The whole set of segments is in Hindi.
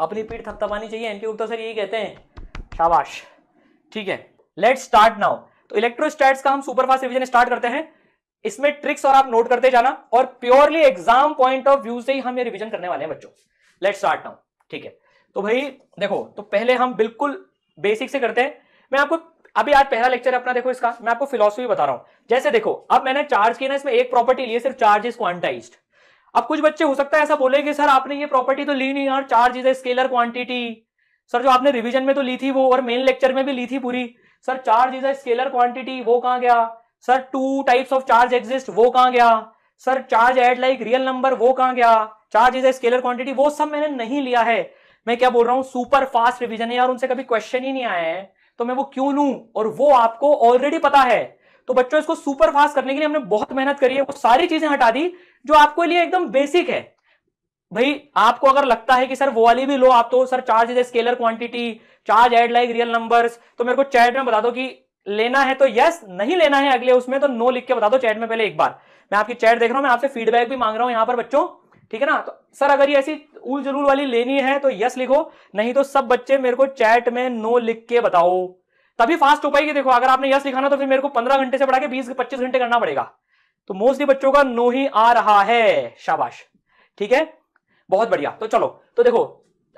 अपनी पीठ थपथपानी चाहिए एनके गुप्ता तो सर यही कहते हैं शाबाश ठीक है लेट स्टार्ट नाउ तो इलेक्ट्रोस्टैट्स का हम सुपरफास्ट रिविजन स्टार्ट करते हैं इसमें ट्रिक्स और आप नोट करते जाना और purely exam point of view से ही हम ये रिविजन करने वाले हैं बच्चों लेट स्टार्ट नाउ ठीक है तो भाई देखो तो पहले हम बिल्कुल बेसिक से करते हैं मैं आपको अभी आज पहला लेक्चर अपना देखो इसका मैं आपको फिलोसफी बता रहा हूं जैसे देखो अब मैंने चार्ज किया ना इसमें एक प्रॉपर्टी लिए सिर्फ चार्ज इज क्वांटाइज्ड अब कुछ बच्चे हो सकता है ऐसा बोले कि सर आपने ये प्रॉपर्टी तो ली नहीं यार charge is a scalar quantity sir जो आपने रिवीजन में तो ली थी वो और मेन लेक्चर में भी ली थी पूरी sir charge is a scalar quantity वो कहाँ गया sir two types of charge exist वो कहाँ गया sir charge add like real number वो कहाँ गया charge is a scalar quantity वो सब मैंने नहीं लिया है मैं क्या बोल रहा हूँ सुपर फास्ट रिविजन है यार उनसे कभी क्वेश्चन ही नहीं आया है तो मैं वो क्यों लू और वो आपको ऑलरेडी पता है तो बच्चों इसको सुपर फास्ट करने के लिए हमने बहुत मेहनत करी है वो सारी चीजें हटा दी जो आपको लिए एकदम बेसिक है भाई आपको अगर लगता है कि सर वो वाली भी लो आप तो sir charge is scalar quantity charge add like real numbers तो मेरे को चैट में बता दो कि लेना है तो यस नहीं लेना है अगले उसमें तो नो लिख के बता दो चैट में पहले एक बार मैं आपकी चैट देख रहा हूं मैं आपसे फीडबैक भी मांग रहा हूं यहां पर बच्चों ठीक है ना तो सर अगर ये ऐसी उल जरूर वाली लेनी है तो यस लिखो नहीं तो सब बच्चे मेरे को चैट में नो लिख के बताओ तभी फास्ट हो पाएगी देखो अगर आपने यस लिखाना तो फिर मेरे को पंद्रह घंटे से बढ़ा के बीस पच्चीस घंटे करना पड़ेगा तो मोस्टली बच्चों का नो ही आ रहा है शाबाश ठीक है बहुत बढ़िया तो चलो तो देखो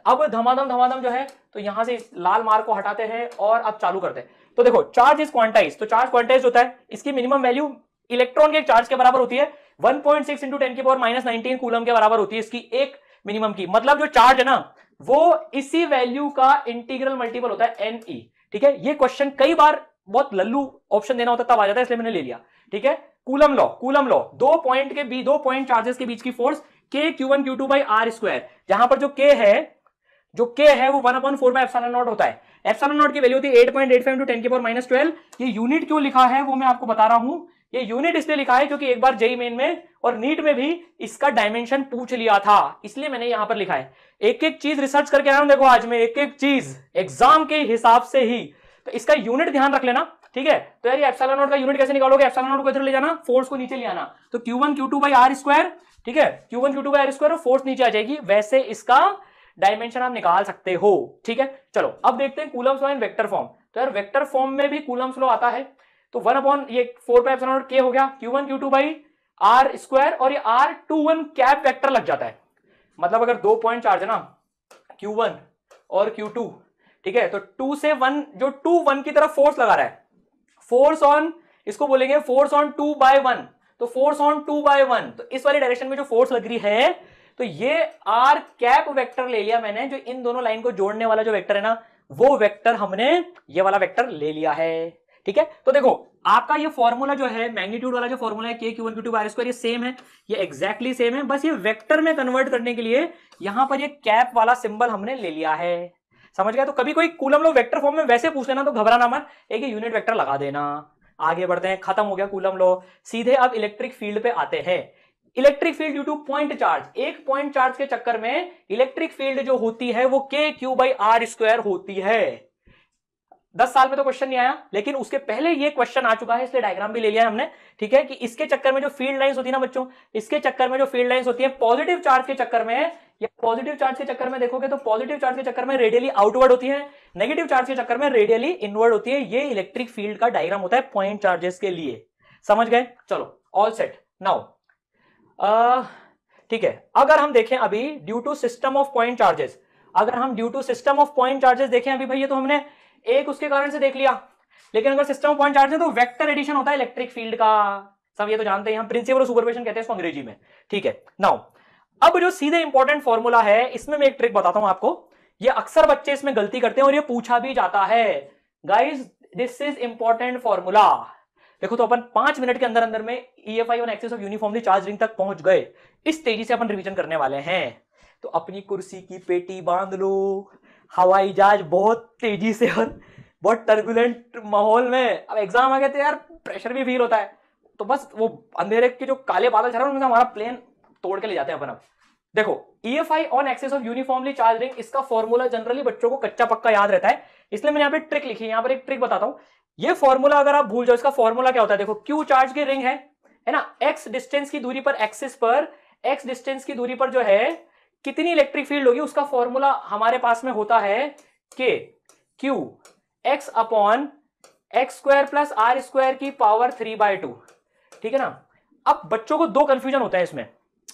अब धमाधम धमाधम जो है तो यहां से लाल मार्क को हटाते हैं और अब चालू करते हैं तो देखो चार्ज इज क्वांटाइज तो चार्ज क्वांटाइज होता है इसकी मिनिमम वैल्यू इलेक्ट्रॉन के चार्ज के बराबर होती है 1.6 पॉइंट सिक्स इंटू टेन की पावर माइनस नाइनटीन कूलम के बराबर होती है इसकी एक मिनिमम की मतलब जो चार्ज है ना वो इसी वैल्यू का इंटीग्रल मल्टीपल होता है एनई ठीक है ये क्वेश्चन कई बार बहुत लल्लू ऑप्शन देना होता तब आ जाता है इसलिए मैंने ले लिया ठीक है कूलम लॉ कूलम लॉ दो पॉइंट के बीच दो पॉइंट चार्जेस के बीच की फोर्स के Q one Q two by are square जहां पर जो के है जो के है वो one upon four by epsilon naught होता है एफसाना नॉट की वैल्यू होती eight point eight five to ten के फोर माइनस ट्वेल्व ये यूनिट क्यों लिखा है वो मैं आपको बता रहा हूं ये यूनिट इसलिए लिखा है क्योंकि एक बार जेई मेन में और नीट में भी इसका डायमेंशन पूछ लिया था इसलिए मैंने यहां पर लिखा है एक एक चीज रिसर्च करके आया हूं देखो आज में एक एक चीज एग्जाम के हिसाब से ही तो इसका यूनिट ध्यान रख लेना ठीक है तो यार एप्सिलॉन नॉट का यूनिट कैसे निकालोगे एप्सिलॉन नॉट को इधर ले जाना फोर्स को नीचे ले आना तो q one Q two by are square ठीक है q one Q two by are square force नीचे आ जाएगी वैसे इसका डायमेंशन आप निकाल सकते हो ठीक है चलो अब देखते हैं coulomb's law in vector form तो यार वेक्टर फॉर्म में भी कूलम्स लॉ आता है तो वन अपॉन ये फोर बाई एफ के हो गया q one Q two by are square और ये r two one cap vector लग जाता है मतलब अगर दो पॉइंट चार्ज है ना क्यू वन और क्यू टू ठीक है तो टू से वन जो टू वन की तरफ फोर्स लगा रहा है फोर्स ऑन इसको बोलेंगे force on two by one तो force on two by one तो इस वाली डायरेक्शन में जो फोर्स लग रही है तो ये आर कैप वेक्टर ले लिया मैंने जो इन दोनों लाइन को जोड़ने वाला जो वेक्टर है ना वो वेक्टर हमने ये वाला वेक्टर ले लिया है ठीक है तो देखो आपका ये फॉर्मूला जो है मैग्नीट्यूड वाला जो फॉर्मूला है के Q one Q two by r square ये सेम है ये एग्जैक्टली exactly सेम है बस ये वेक्टर में कन्वर्ट करने के लिए यहां पर ये कैप वाला सिंबल हमने ले लिया है समझ गया तो कभी कोई कूलम लो वेक्टर फॉर्म में वैसे पूछ लेना तो घबराना मत एक यूनिट वेक्टर लगा देना आगे बढ़ते हैं खत्म हो गया कूलम लो सीधे अब इलेक्ट्रिक फील्ड पे आते हैं electric field due to point charge एक पॉइंट चार्ज के चक्कर में इलेक्ट्रिक फील्ड जो होती है वो k Q by are square होती है दस साल में तो क्वेश्चन नहीं आया लेकिन उसके पहले ये क्वेश्चन आ चुका है इसलिए डायग्राम भी ले लिया हमने ठीक है कि इसके चक्कर में जो फील्ड लाइंस होती है ना बच्चों इसके चक्कर में जो फील्ड लाइंस होती है पॉजिटिव चार्ज के चक्कर में या पॉजिटिव चार्ज के चक्कर में देखोगे तो पॉजिटिव चार्ज के चक्कर में रेडियली आउटवर्ड होती है नेगेटिव चार्ज के चक्कर में रेडियली इनवर्ड होती है ये इलेक्ट्रिक फील्ड का डायग्राम होता है पॉइंट चार्जेस के लिए समझ गए चलो ऑल सेट नाउ ठीक है अगर हम देखें अभी due to system of point charges अगर हम due to system of point charges देखें अभी भैया तो हमने एक उसके कारण से देख लिया लेकिन अगर सिस्टम पॉइंट चार्ज है तो वेक्टर एडिशन होता है इलेक्ट्रिक फील्ड का सब ये तो जानते हैं हम प्रिंसिपल सुपरवेशन कहते हैं इसको अंग्रेजी में ठीक है नाउ अब जो सीधे इंपॉर्टेंट फॉर्मूला है इसमें मैं एक ट्रिक बताता हूं आपको ये अक्सर बच्चे इसमें गलती करते हैं और ये पूछा भी जाता है guys this is important formula देखो तो अपन पांच मिनट के अंदर अंदर में E F I axis of uniformly charging तक पहुंच गए इस तेजी से अपन रिवीजन करने वाले हैं तो अपनी कुर्सी की पेटी बांध लो हवाई जहाज बहुत तेजी से और बहुत टर्बुलेंट माहौल में अब एग्जाम आ गए थे तो यार प्रेशर भी फील होता है तो बस वो अंधेरे के जो काले बादल छा उनमें हमारा प्लेन तोड़ के ले जाते हैं अपन अब देखो E F I on axis of uniformly charged ring इसका फॉर्मूला जनरली बच्चों को कच्चा पक्का याद रहता है इसलिए मैंने यहाँ पे ट्रिक लिखी है यहाँ पर एक ट्रिक बताता हूँ ये फॉर्मूला अगर आप भूल जाओ इसका फॉर्मूला क्या होता है देखो क्यू चार्ज की रिंग है है ना एक्स डिस्टेंस की दूरी पर एक्सिस पर एक्स डिस्टेंस की दूरी पर जो है कितनी इलेक्ट्रिक फील्ड होगी उसका फॉर्मूला हमारे पास में होता है के q x upon x square plus r square की पावर थ्री बाय टू ठीक है ना अब बच्चों को दो कंफ्यूजन होता है इसमें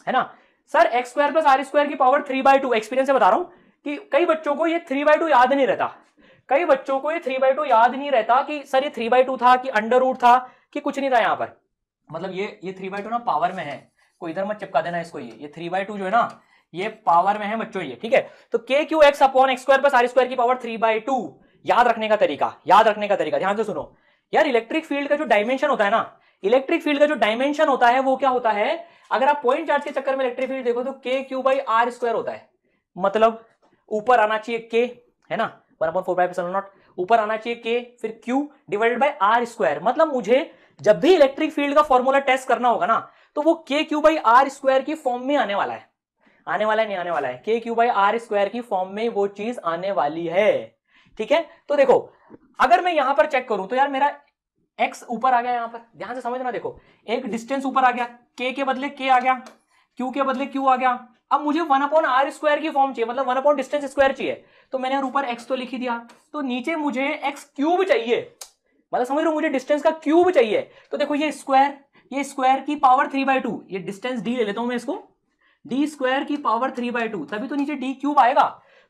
है ना sir x square plus r square की power three by two experience से बता रहा हूं कि कई बच्चों को ये थ्री बाय टू याद नहीं रहता कई बच्चों को ये थ्री बाय टू याद नहीं रहता कि सर ये थ्री बाय टू था कि अंडर रूट था कि कुछ नहीं था यहां पर मतलब ये ये थ्री बाय टू ना पावर में है कोई इधर मत चिपका देना इसको ये ये थ्री बाय टू जो है ना ये पावर में है बच्चों ये ठीक है तो k q x upon x square plus r square की पावर थ्री बाई टू याद रखने का तरीका याद रखने का तरीका ध्यान से सुनो यार इलेक्ट्रिक फील्ड का जो डायमेंशन होता है ना इलेक्ट्रिक फील्ड का जो डायमेंशन होता है वो क्या होता है अगर आप पॉइंट चार्ज के चक्कर में इलेक्ट्रिक फील्ड देखो तो k Q by are square होता है मतलब ऊपर आना चाहिए के है ना one upon four by not ऊपर आना चाहिए के फिर q divided by are square मतलब मुझे जब भी इलेक्ट्रिक फील्ड का फॉर्मूला टेस्ट करना होगा ना तो वो k Q by are square की फॉर्म में आने वाला है आने वाला है नहीं आने वाला है के क्यू बाई आर स्क्वायर की फॉर्म में वो चीज आने वाली है ठीक है तो देखो अगर मैं यहां पर चेक करूं तो यार मेरा एक्स ऊपर आ गया यहां पर ध्यान से समझना देखो एक डिस्टेंस ऊपर आ गया के के बदले के आ गया q के बदले q आ गया अब मुझे वन अपॉन आर स्क्वायर की फॉर्म चाहिए मतलब वन अपॉन डिस्टेंस स्क्वायर चाहिए तो मैंने यार ऊपर एक्स तो लिखी दिया तो नीचे मुझे एक्स क्यूब चाहिए मतलब समझ रहे मुझे डिस्टेंस का क्यूब चाहिए तो देखो ये स्क्वायर ये स्क्वायर की पावर थ्री बाय टू ये डिस्टेंस डी ले लेता हूं मैं इसको डी स्क्वायर की पावर थ्री बाय टू तभी तो नीचे डी क्यूब आएगा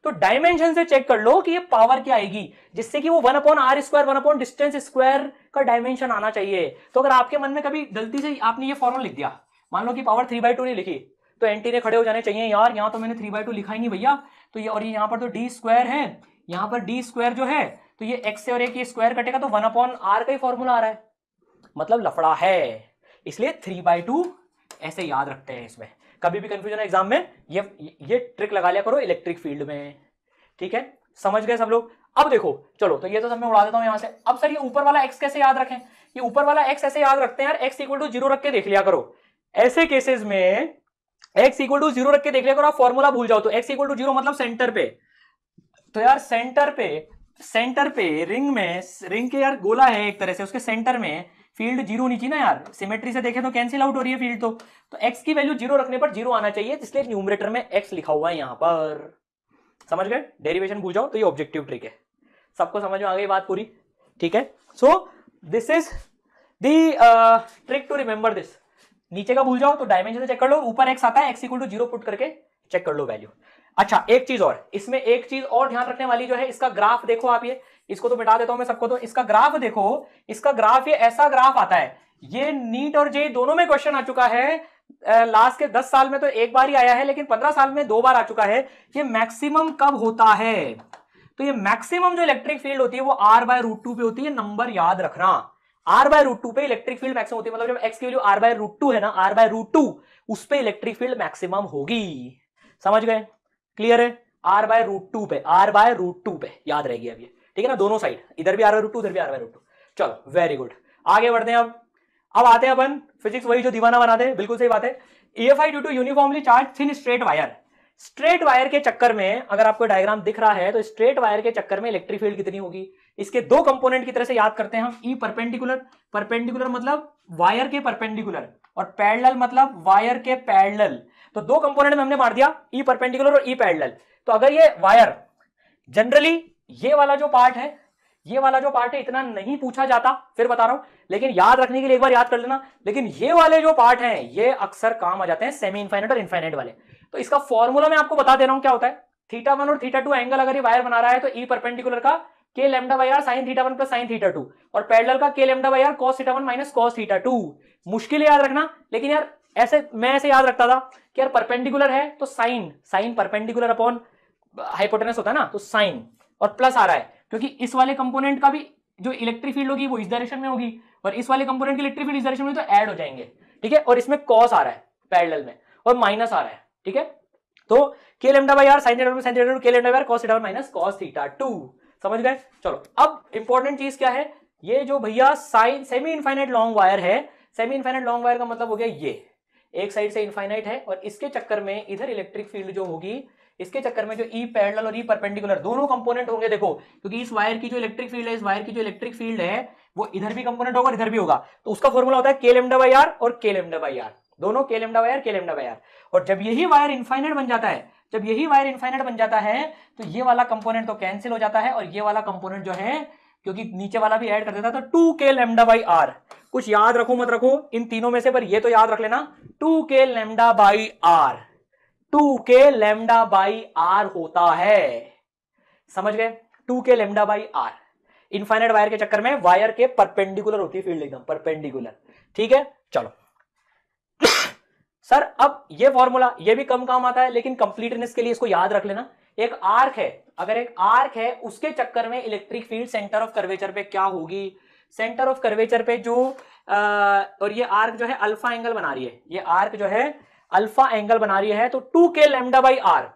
तो डायमेंशन से चेक कर लो कि ये पावर क्या आएगी जिससे कि वो one upon r square one upon distance square का डायमेंशन आना चाहिए तो अगर आपके मन में कभी गलती से आपने ये फॉर्मल लिख दिया मान लो कि पावर थ्री बाय टू नहीं लिखी तो एंटीने खड़े हो जाने चाहिए यार यहाँ तो मैंने थ्री बाय टू लिखा ही नहीं भैया तो ये और ये यहाँ पर तो डी स्क्वायर है यहाँ पर डी स्क्वायर जो है तो ये एक्स से और एक स्क्वायर कटेगा तो वन अपॉन आर का ही फॉर्मूला आ रहा है मतलब लफड़ा है इसलिए थ्री बाई टू ऐसे याद रखते हैं इसमें कभी भी कंफ्यूजन है एग्जाम में ये ये ट्रिक लगा लिया करो इलेक्ट्रिक फील्ड में ठीक है समझ गए सब लोग अब देखो चलो तो ये तो सब मैं उड़ा देता हूँ यहाँ से अब सर ये ऊपर वाला एक्स कैसे याद रखें ये ऊपर वाला एक्स ऐसे याद रखते हैं यार एक्स इक्वल टू जीरो रख के देख लिया करो ऐसे केसेस में एक्स इक्वल टू जीरो रख के देख लिया करो आप फॉर्मूला भूल जाओ तो एक्स इक्वल टू जीरो मतलब सेंटर पे तो यार सेंटर पे सेंटर पे रिंग में रिंग के यार गोला है एक तरह से उसके सेंटर में फील्ड जीरो नीचे ना यार सिमेट्री से देखें तो कैंसिल आउट हो रही है फील्ड तो तो एक्स की वैल्यू जीरो रखने पर जीरो आना चाहिए इसलिए न्यूमरेटर में एक्स लिखा हुआ है यहाँ पर समझ गए डेरिवेशन भूल जाओ तो ये ऑब्जेक्टिव ट्रिक है सबको समझ में आ गई बात पूरी ठीक है so this is the trick to remember this नीचे का भूल जाओ तो डायमेंशन चेक कर लो ऊपर एक्स आता है x equal to zero put करके चेक कर लो वैल्यू अच्छा एक चीज और इसमें एक चीज और ध्यान रखने वाली जो है इसका ग्राफ देखो आप ये इसको तो बिटा देता हूं मैं सबको तो इसका ग्राफ देखो इसका ग्राफ ये ऐसा ग्राफ आता है ये नीट और जे दोनों में क्वेश्चन आ चुका है लास्ट के दस साल में तो एक बार ही आया है लेकिन पंद्रह साल में दो बार आ चुका है ये मैक्सिमम कब होता है तो ये मैक्सिमम जो इलेक्ट्रिक फील्ड होती है वो आर बाय रूट टू पे होती है नंबर याद रखना आर बाय रूट टू पे इलेक्ट्रिक फील्ड मैक्सिमम होती है मतलब जब एक्स की value r by root two है ना आर बाय रूट टू उस पर इलेक्ट्रिक फील्ड मैक्सिमम होगी समझ गए क्लियर है आर बाय रूट टू पे आर बाय रूट टू पे याद रहेगी अब ठीक है ना दोनों साइड इधर भी आर वाई रूट टू उधर भी आर वाई रूट टू चलो वेरी गुड आगे बढ़ते हैं अब अब आते हैं अपन फिजिक्स वही जो दीवाना बनाते हैं बिल्कुल सही बात है E F I due to uniformly charge thin straight wire straight wire के चक्कर में अगर आपको डायग्राम दिख रहा है तो स्ट्रेट वायर के चक्कर में इलेक्ट्रिक फील्ड कितनी होगी इसके दो कंपोनेंट की तरह से याद करते हैं हम ई परपेंडिकुलर परपेंडिकुलर मतलब वायर के परपेंडिकुलर और पैरेलल मतलब वायर के पैरेलल तो दो कंपोनेंट में हमने मार दिया ई e परपेंडिकुलर और ई e पैरेलल तो अगर ये वायर जनरली ये वाला जो पार्ट है ये वाला जो पार्ट है इतना नहीं पूछा जाता फिर बता रहा हूं लेकिन याद रखने के लिए एक बार याद कर लेना लेकिन ये वाले जो पार्ट है ये अक्सर काम आ जाते हैं सेमी इन्फाइनेट और इन्फाइनेट वाले तो इसका फॉर्मूला मैं आपको बता दे रहा हूं क्या होता है थीटा वन और थीटा टू एंगल अगर ये वायर बना रहा है तो ई e परपेंडिकुलर का k lambda by r sine theta one plus sine theta two और पैडल का k lambda by r cos theta one minus cos theta two मुश्किल याद रखना लेकिन यार ऐसे मैं ऐसे याद रखता था कि यार परपेंडिकुलर है तो sine sine perpendicular upon hypotenuse होता है ना तो साइन और प्लस आ रहा है क्योंकि इस वाले कंपोनेंट का भी जो इलेक्ट्रिक फील्ड होगी वो इस डायरेक्शन में होगी और इस वाले कंपोनेंट की इलेक्ट्रिक फील्ड इस डायरेक्शन में तो ऐड हो जाएंगे ठीक है और इसमें कॉस आ रहा है पैरेलल में और माइनस आ रहा है ठीक है तो k lambda by r sine theta sine theta k lambda cos theta minus cos theta two समझ गए चलो अब इंपॉर्टेंट चीज क्या है ये जो भैया sine semi infinite long wire है सेमी इनफाइनाइट लॉन्ग वायर का मतलब हो गया ये एक साइड से इनफाइनाइट है और इसके चक्कर में इधर इलेक्ट्रिक फील्ड जो होगी इसके चक्कर में जो ई e पैरेलल और ई e परपेंडिकुलर दोनों कंपोनेंट होंगे देखो क्योंकि इस वायर की जो इलेक्ट्रिक फील्ड है इस वायर की जो इलेक्ट्रिक फील्ड है वो इधर भी कंपोनेंट होगा इधर भी होगा तो उसका फॉर्मूला होता है के लेमडा बाई आर और के लेमडा बाई आर दोनों के लेमडा बाई आर के लेमडा बाई आर और जब यही वायर इन्फाइनेट बन जाता है जब यही वायर इन्फाइनेट बन जाता है तो ये वाला कंपोनेंट तो कैंसिल हो जाता है और ये वाला कंपोनेंट जो है क्योंकि नीचे वाला भी ऐड कर देता तो two k lambda by are कुछ याद रखो मत रखो इन तीनों में से पर ये तो याद रख लेना two k lambda by r two k lambda by r होता है समझ गए two k lambda by r infinite wire के चक्कर में वायर के परपेंडिकुलर होती है फील्ड एकदम परपेंडिकुलर ठीक है चलो सर अब ये फॉर्मूला ये भी कम काम आता है लेकिन कंप्लीटनेस के लिए इसको याद रख लेना एक आर्क है अगर एक आर्क है उसके चक्कर में electric field centre of curvature पे क्या होगी सेंटर ऑफ कर्वेचर पे जो आ, और ये आर्क जो है अल्फा एंगल बना रही है ये आर्क जो है अल्फा एंगल बना रही है तो two k lambda by r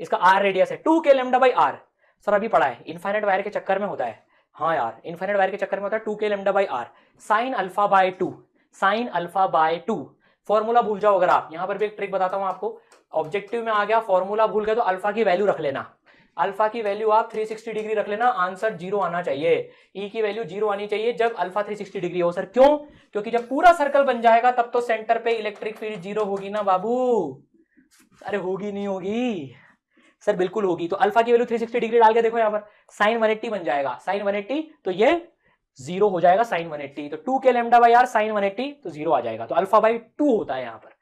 इसका आर रेडियस है two k lambda by r sir अभी पढ़ा है इन्फाइनेट वायर के चक्कर में होता है हाँ यार इन्फाइनेट वायर के चक्कर में होता है two k lambda by r sine alpha by two sine alpha by two formula भूल जाओ अगर आप यहां पर भी एक ट्रिक बताता हूं आपको ऑब्जेक्टिव में आ गया फॉर्मूला भूल गए तो अल्फा की वैल्यू रख लेना अल्फा की वैल्यू आप 360 डिग्री रख लेना आंसर जीरो आना चाहिए ई e की वैल्यू जीरो आनी चाहिए जब अल्फा 360 डिग्री हो सर क्यों क्योंकि जब पूरा सर्कल बन जाएगा तब तो सेंटर पे इलेक्ट्रिक फील्ड जीरो होगी ना बाबू अरे होगी नहीं होगी सर बिल्कुल होगी तो अल्फा की वैल्यू 360 डिग्री डाल के देखो यहां पर साइन वन बन जाएगा साइन वन तो ये जीरो हो जाएगा साइन वन तो two k lambda by r sine 180 तो जीरो आ जाएगा तो अल्फा बाई टू होता है यहां पर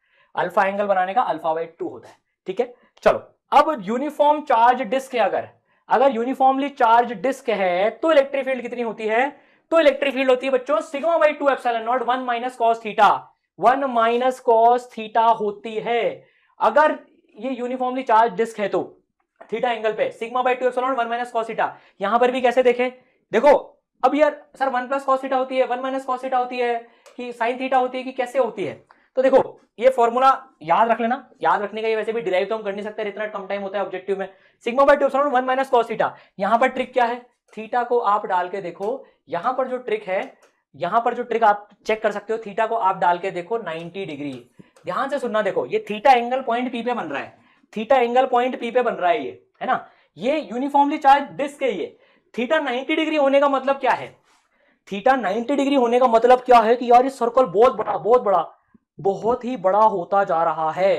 अल्फा एंगल बनाने का अल्फा बाई टू होता है ठीक है चलो अब यूनिफॉर्म चार्ज डिस्क है अगर अगर यूनिफॉर्मली चार्ज डिस्क है तो इलेक्ट्रिक फील्ड कितनी होती है तो इलेक्ट्रिक फील्ड होती है बच्चों sigma by two epsilon not one minus cos theta one minus cos theta होती है अगर ये यूनिफॉर्मली चार्ज डिस्क है तो थीटा एंगल पे sigma by two epsilon one minus cos theta यहां पर भी कैसे देखें देखो अब यार sir one plus cos theta होती है वन माइनस कॉस थीटा होती है कि साइन थीटा होती है कि कैसे होती है तो देखो ये फॉर्मूला याद रख लेना याद रखने का ये वैसे भी डिराइव तो हम कर नहीं सकते इतना कम टाइम होता है ऑब्जेक्टिव में sigma by two one minus cos theta पर ट्रिक क्या है थीटा को आप डाल के देखो यहां पर जो ट्रिक है यहां पर जो ट्रिक आप चेक कर सकते हो थीटा को आप डाल के देखो नाइनटी डिग्री ध्यान से सुनना देखो ये थीटा एंगल पॉइंट पी पे बन रहा है थीटा एंगल पॉइंट पी पे बन रहा है ये है ना ये यूनिफॉर्मली चार्ज डिस्क है ये थीटा 90 डिग्री होने का मतलब क्या है थीटा 90 डिग्री होने का मतलब क्या है कि यार ये सर्कल बहुत बड़ा बहुत बड़ा बहुत ही बड़ा होता जा रहा है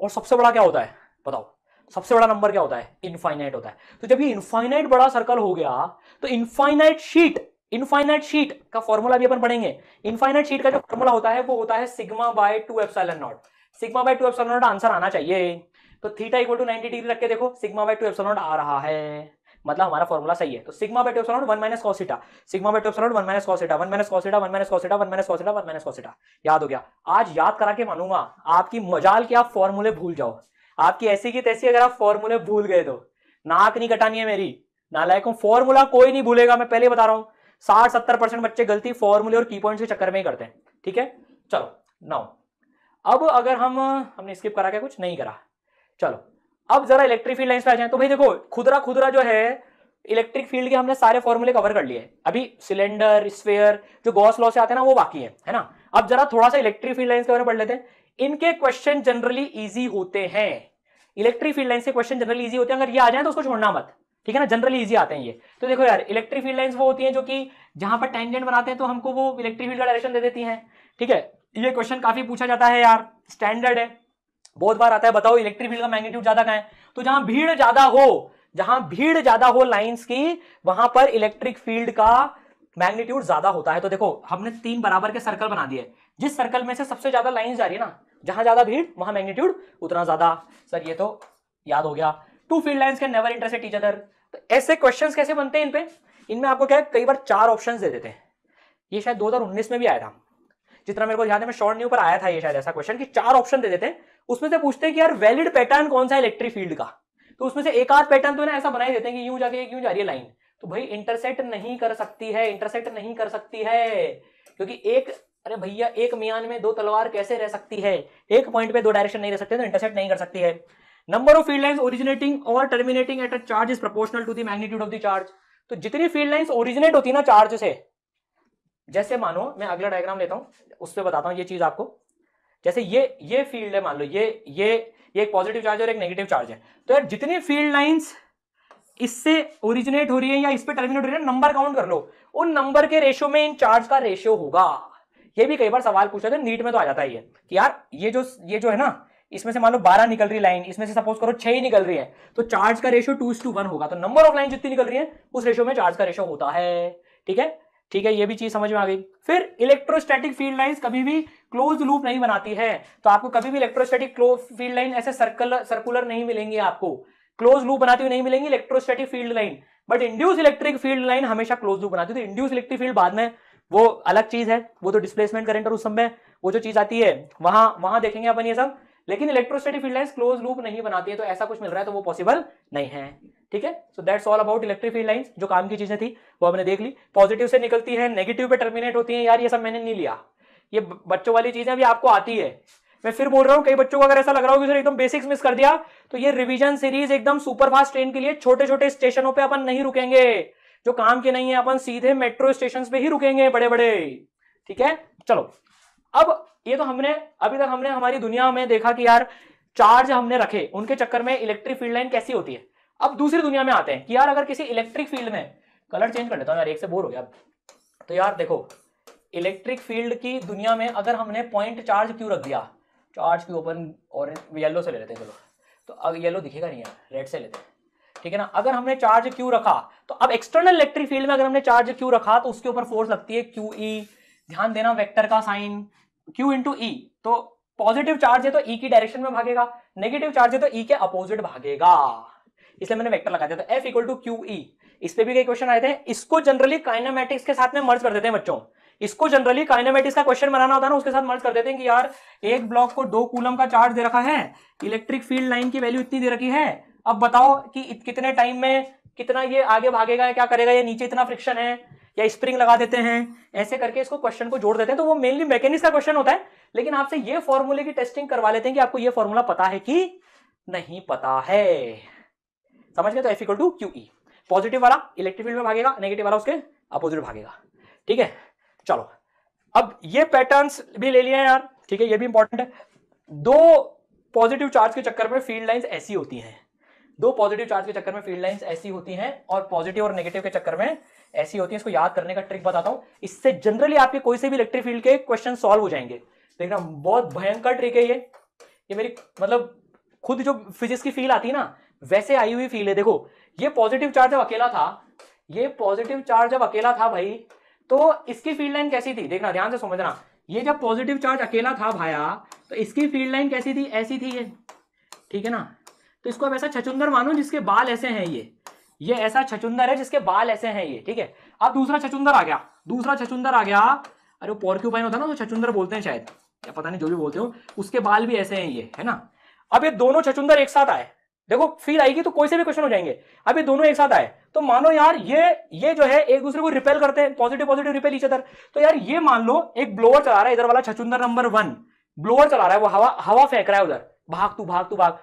और सबसे बड़ा क्या होता है बताओ सबसे बड़ा नंबर क्या होता है इनफाइनाइट होता है तो जब ये इनफाइनाइट बड़ा सर्कल हो गया तो इनफाइनाइट शीट इनफाइनाइट शीट का फॉर्मूला भी अपन पढ़ेंगे इनफाइनाइट शीट का जो फॉर्मूला होता है वो होता है sigma by two epsilon not sigma by two epsilon not answer आना चाहिए तो theta equal to ninety degree रख के देखो sigma by two epsilon not आ रहा है मतलब हमारा फॉर्मुला सही है तो सिग्मा बेटे epsilon one minus cos theta sigma बेटे epsilon one minus cos theta one minus cos theta one minus cos theta one minus cos theta one minus cos theta याद हो गया आज याद करा के मानूंगा आपकी मजाल के आप फॉर्मूले भूल जाओ आपकी ऐसी की तैसी अगर आप फॉर्मूले भूल गए तो नाक नहीं कटानी है मेरी ना लायक फॉर्मूला कोई नहीं भूलेगा मैं पहले बता रहा हूं साठ सत्तर परसेंट बच्चे गलती फॉर्मूले और की पॉइंट के चक्कर में ही करते हैं ठीक है चलो नाउ अब अगर हम हमने स्किप करा क्या कुछ नहीं करा चलो अब जरा इलेक्ट्रिक फील्ड लाइन पे आ जाए तो भाई देखो खुदरा खुदरा जो है इलेक्ट्रिक फील्ड के हमने सारे फॉर्मूले कवर कर लिए अभी सिलेंडर स्पेयर जो गॉस लॉ से आते हैं ना वो बाकी है है ना अब जरा थोड़ा सा इलेक्ट्रिक फील्ड लाइन के बारे में पढ़ लेते हैं इनके क्वेश्चन जनरली इजी होते हैं इलेक्ट्रिक फील्ड लाइन के क्वेश्चन जनरली इजी होते हैं अगर ये आ जाए तो उसको छोड़ना मत ठीक है ना जनरली इजी आते हैं ये तो देखो यार इलेक्ट्रिक फील्ड लाइन वो होती है जो कि जहां पर टेंजेंट बनाते हैं तो हमको वो इलेक्ट्रिक फील्ड का डायरेक्शन दे देती है ठीक है ये क्वेश्चन काफी पूछा जाता है यार स्टैंडर्ड है बहुत बार आता है बताओ इलेक्ट्रिक फील्ड का मैग्नीट्यूड ज्यादा कहा है तो जहां भीड़ ज्यादा हो जहां भीड़ ज्यादा हो लाइंस की वहां पर इलेक्ट्रिक फील्ड का मैग्नीट्यूड ज्यादा होता है तो देखो हमने तीन बराबर के सर्कल बना दिए जिस सर्कल में से सबसे ज्यादा लाइन जा रही है ना जहां ज्यादा भीड़ वहां मैग्नीट्यूड उतना ज्यादा सर ये तो याद हो गया टू फील्ड लाइन के नेवर इंटरेस्ट टीचर अदर तो ऐसे क्वेश्चन कैसे बनते हैं इनपे इनमें आपको क्या है कई बार चार ऑप्शन दे देते हैं ये शायद दो में भी आया था जितना मेरे को ध्यान है मैं शॉर्ट न्यू पर आया था ये शायद ऐसा क्वेश्चन कि चार ऑप्शन दे देते हैं उसमें से पूछते हैं कि यार वैलिड पैटर्न कौन सा है इलेक्ट्रिक फील्ड का तो उसमें से एक आध पैटर्न तो ना ऐसा बनाई देते हैं कि यूं जाके यूं जा रही है लाइन तो भाई इंटरसेक्ट नहीं कर सकती है इंटरसेक्ट नहीं कर सकती है क्योंकि एक अरे भैया एक मियान में दो तलवार कैसे रह सकती है एक पॉइंट पे दो डायरेक्शन नहीं रह सकते तो इंटरसेक्ट नहीं कर सकती है number of field lines originating और terminating at a charge is proportional to the magnitude of the charge तो जितनी फील्ड लाइंस ओरिजिनेट होती है ना चार्ज से जैसे मानो मैं अगला डायग्राम लेता हूं उस पर बताता हूं ये चीज आपको जैसे ये ये फील्ड है मान लो ये ये ये एक पॉजिटिव चार्ज और एक नेगेटिव चार्ज है तो यार जितनी फील्ड लाइंस इससे ओरिजिनेट हो रही है या इस पर टर्मिनेट हो रही है नंबर काउंट कर लो उन नंबर के रेशियो में इन चार्ज का रेशियो होगा ये भी कई बार सवाल पूछा था नीट में तो आ जाता ही है कि यार ये जो ये जो है ना इसमें से मान लो बारह निकल रही लाइन इसमें से सपोज करो छह ही निकल रही है तो चार्ज का रेशियो टू टू वन होगा तो नंबर ऑफ लाइन जितनी निकल रही है उस रेशियो में चार्ज का रेशियो होता है ठीक है ठीक है ये भी चीज समझ में आ गई फिर इलेक्ट्रोस्टैटिक फील्ड लाइंस कभी भी क्लोज लूप नहीं बनाती है तो आपको कभी भी इलेक्ट्रोस्टैटिक फील्ड लाइन ऐसे सर्कल सर्कुलर नहीं मिलेंगी आपको क्लोज लूप बनाती हुई नहीं मिलेंगी electrostatic field line but induce electric field line हमेशा क्लोज लूप बनाती है तो इंड्यूस इलेक्ट्रिक फील्ड बाद में वो अलग चीज है वो तो डिस्प्लेसमेंट करेंट और उस समय वो जो चीज आती है वहां वहां देखेंगे अपन ये सब लेकिन electrostatic field line close loop नहीं बनाती है तो ऐसा कुछ मिल रहा है तो वो पॉसिबल नहीं है ठीक है so that's all about electric field line जो काम की चीजें थी वो हमने देख ली पॉजिटिव से निकलती है नेगेटिव पे टर्मिनेट होती है यार ये सब मैंने नहीं लिया ये बच्चों वाली चीजें अभी आपको आती है मैं फिर बोल रहा हूँ कई बच्चों को अगर ऐसा लग रहा हो कि एकदम बेसिक्स मिस कर दिया तो ये रिवीजन सीरीज एकदम सुपर फास्ट ट्रेन के लिए छोटे छोटे स्टेशनों पे अपन नहीं रुकेंगे जो काम के नहीं है अपन सीधे मेट्रो स्टेशन पे ही रुकेंगे बड़े बड़े ठीक है चलो अब ये तो हमने अभी तक हमने हमारी दुनिया में देखा कि यार चार्ज हमने रखे उनके चक्कर में इलेक्ट्रिक फील्ड लाइन कैसी होती है अब दूसरी दुनिया में आते हैं कि यार अगर किसी इलेक्ट्रिक फील्ड में कलर चेंज कर लेता हूं यार एक से बोर हो गया तो यार देखो इलेक्ट्रिक फील्ड की दुनिया में अगर हमने पॉइंट चार्ज क्यों रख दिया चार्ज क्यों ओपन ऑरेंज येलो से ले लेते हैं चलो तो अब येलो दिखेगा नहीं यार रेड से लेते हैं ठीक है ना अगर हमने चार्ज क्यों रखा तो अब एक्सटर्नल इलेक्ट्रिक फील्ड में अगर हमने चार्ज क्यों रखा तो उसके ऊपर फोर्स लगती है क्यू ई e। ध्यान देना वेक्टर का sign q into E e, तो पॉजिटिव चार्ज है तो e की डायरेक्शन में भागेगा नेगेटिव चार्ज है तो e के अपोजिट भागेगा इसलिए मैंने वेक्टर लगा दिया तो f equal to q E इस पे भी कई क्वेश्चन आए थे इसको जनरली काइनामेटिक्स के साथ में मर्ज कर देते हैं बच्चों इसको जनरली काइनामेटिक्स का क्वेश्चन बनाना होता है ना उसके साथ मर्ज कर देते हैं कि यार एक ब्लॉक को दो कूलम का चार्ज दे रखा है इलेक्ट्रिक फील्ड लाइन की वैल्यू इतनी दे रखी है अब बताओ कि कितने टाइम में कितना ये आगे भागेगा क्या करेगा ये नीचे इतना फ्रिक्शन है या स्प्रिंग लगा देते हैं ऐसे करके इसको क्वेश्चन को जोड़ देते हैं तो वो मेनली मैकेनिक का क्वेश्चन होता है लेकिन आपसे ये फॉर्मूले की टेस्टिंग करवा लेते हैं कि आपको ये फॉर्मूला पता है कि नहीं पता है समझ गए तो F equal to q E positive वाला इलेक्ट्रिक फील्ड में भागेगा नेगेटिव वाला उसके अपोजिट भागेगा ठीक है चलो अब ये पैटर्न भी ले लिया यार ठीक है ये भी इंपॉर्टेंट है दो पॉजिटिव चार्ज के चक्कर में फील्ड लाइन ऐसी होती हैं दो पॉजिटिव चार्ज के चक्कर में फील्ड लाइंस ऐसी होती हैं और पॉजिटिव और नेगेटिव के चक्कर में ऐसी होती है इसको याद करने का ट्रिक बताता हूं इससे जनरली आपके कोई से भी इलेक्ट्रिक फील्ड के क्वेश्चन सॉल्व हो जाएंगे देखना बहुत भयंकर ट्रिक है ये ये मेरी मतलब खुद जो फिजिक्स की फील आती है ना वैसे आई हुई फील है देखो ये पॉजिटिव चार्ज जब अकेला था ये पॉजिटिव चार्ज जब अकेला था भाई तो इसकी फील्ड लाइन कैसी थी देखना ध्यान से समझना ये जब पॉजिटिव चार्ज अकेला था भाया तो इसकी फील्ड लाइन कैसी थी ऐसी थी ये ठीक है ना तो इसको आप ऐसा छचुंदर मानो जिसके बाल ऐसे हैं ये ये ऐसा छचुंदर है जिसके बाल ऐसे हैं ये ठीक है अब दूसरा छचुंदर आ गया दूसरा छचुंदर आ गया अरे वो पॉर्क्यूपाइन होता है ना तो छचुंदर बोलते हैं शायद या पता नहीं जो भी बोलते हो उसके बाल भी ऐसे हैं ये है ना अब ये दोनों छचुंदर एक साथ आए देखो फील आएगी तो कोई से भी क्वेश्चन हो जाएंगे अब ये दोनों एक साथ आए तो मानो यार ये ये जो है एक दूसरे को रिपेल करते हैं positive positive repel each other तो यार ये मान लो एक ब्लोअर चला रहा है इधर वाला छचुंदर नंबर वन ब्लोअर चला रहा है वो हवा हवा फेंक रहा है उधर भाग तू भाग तू भाग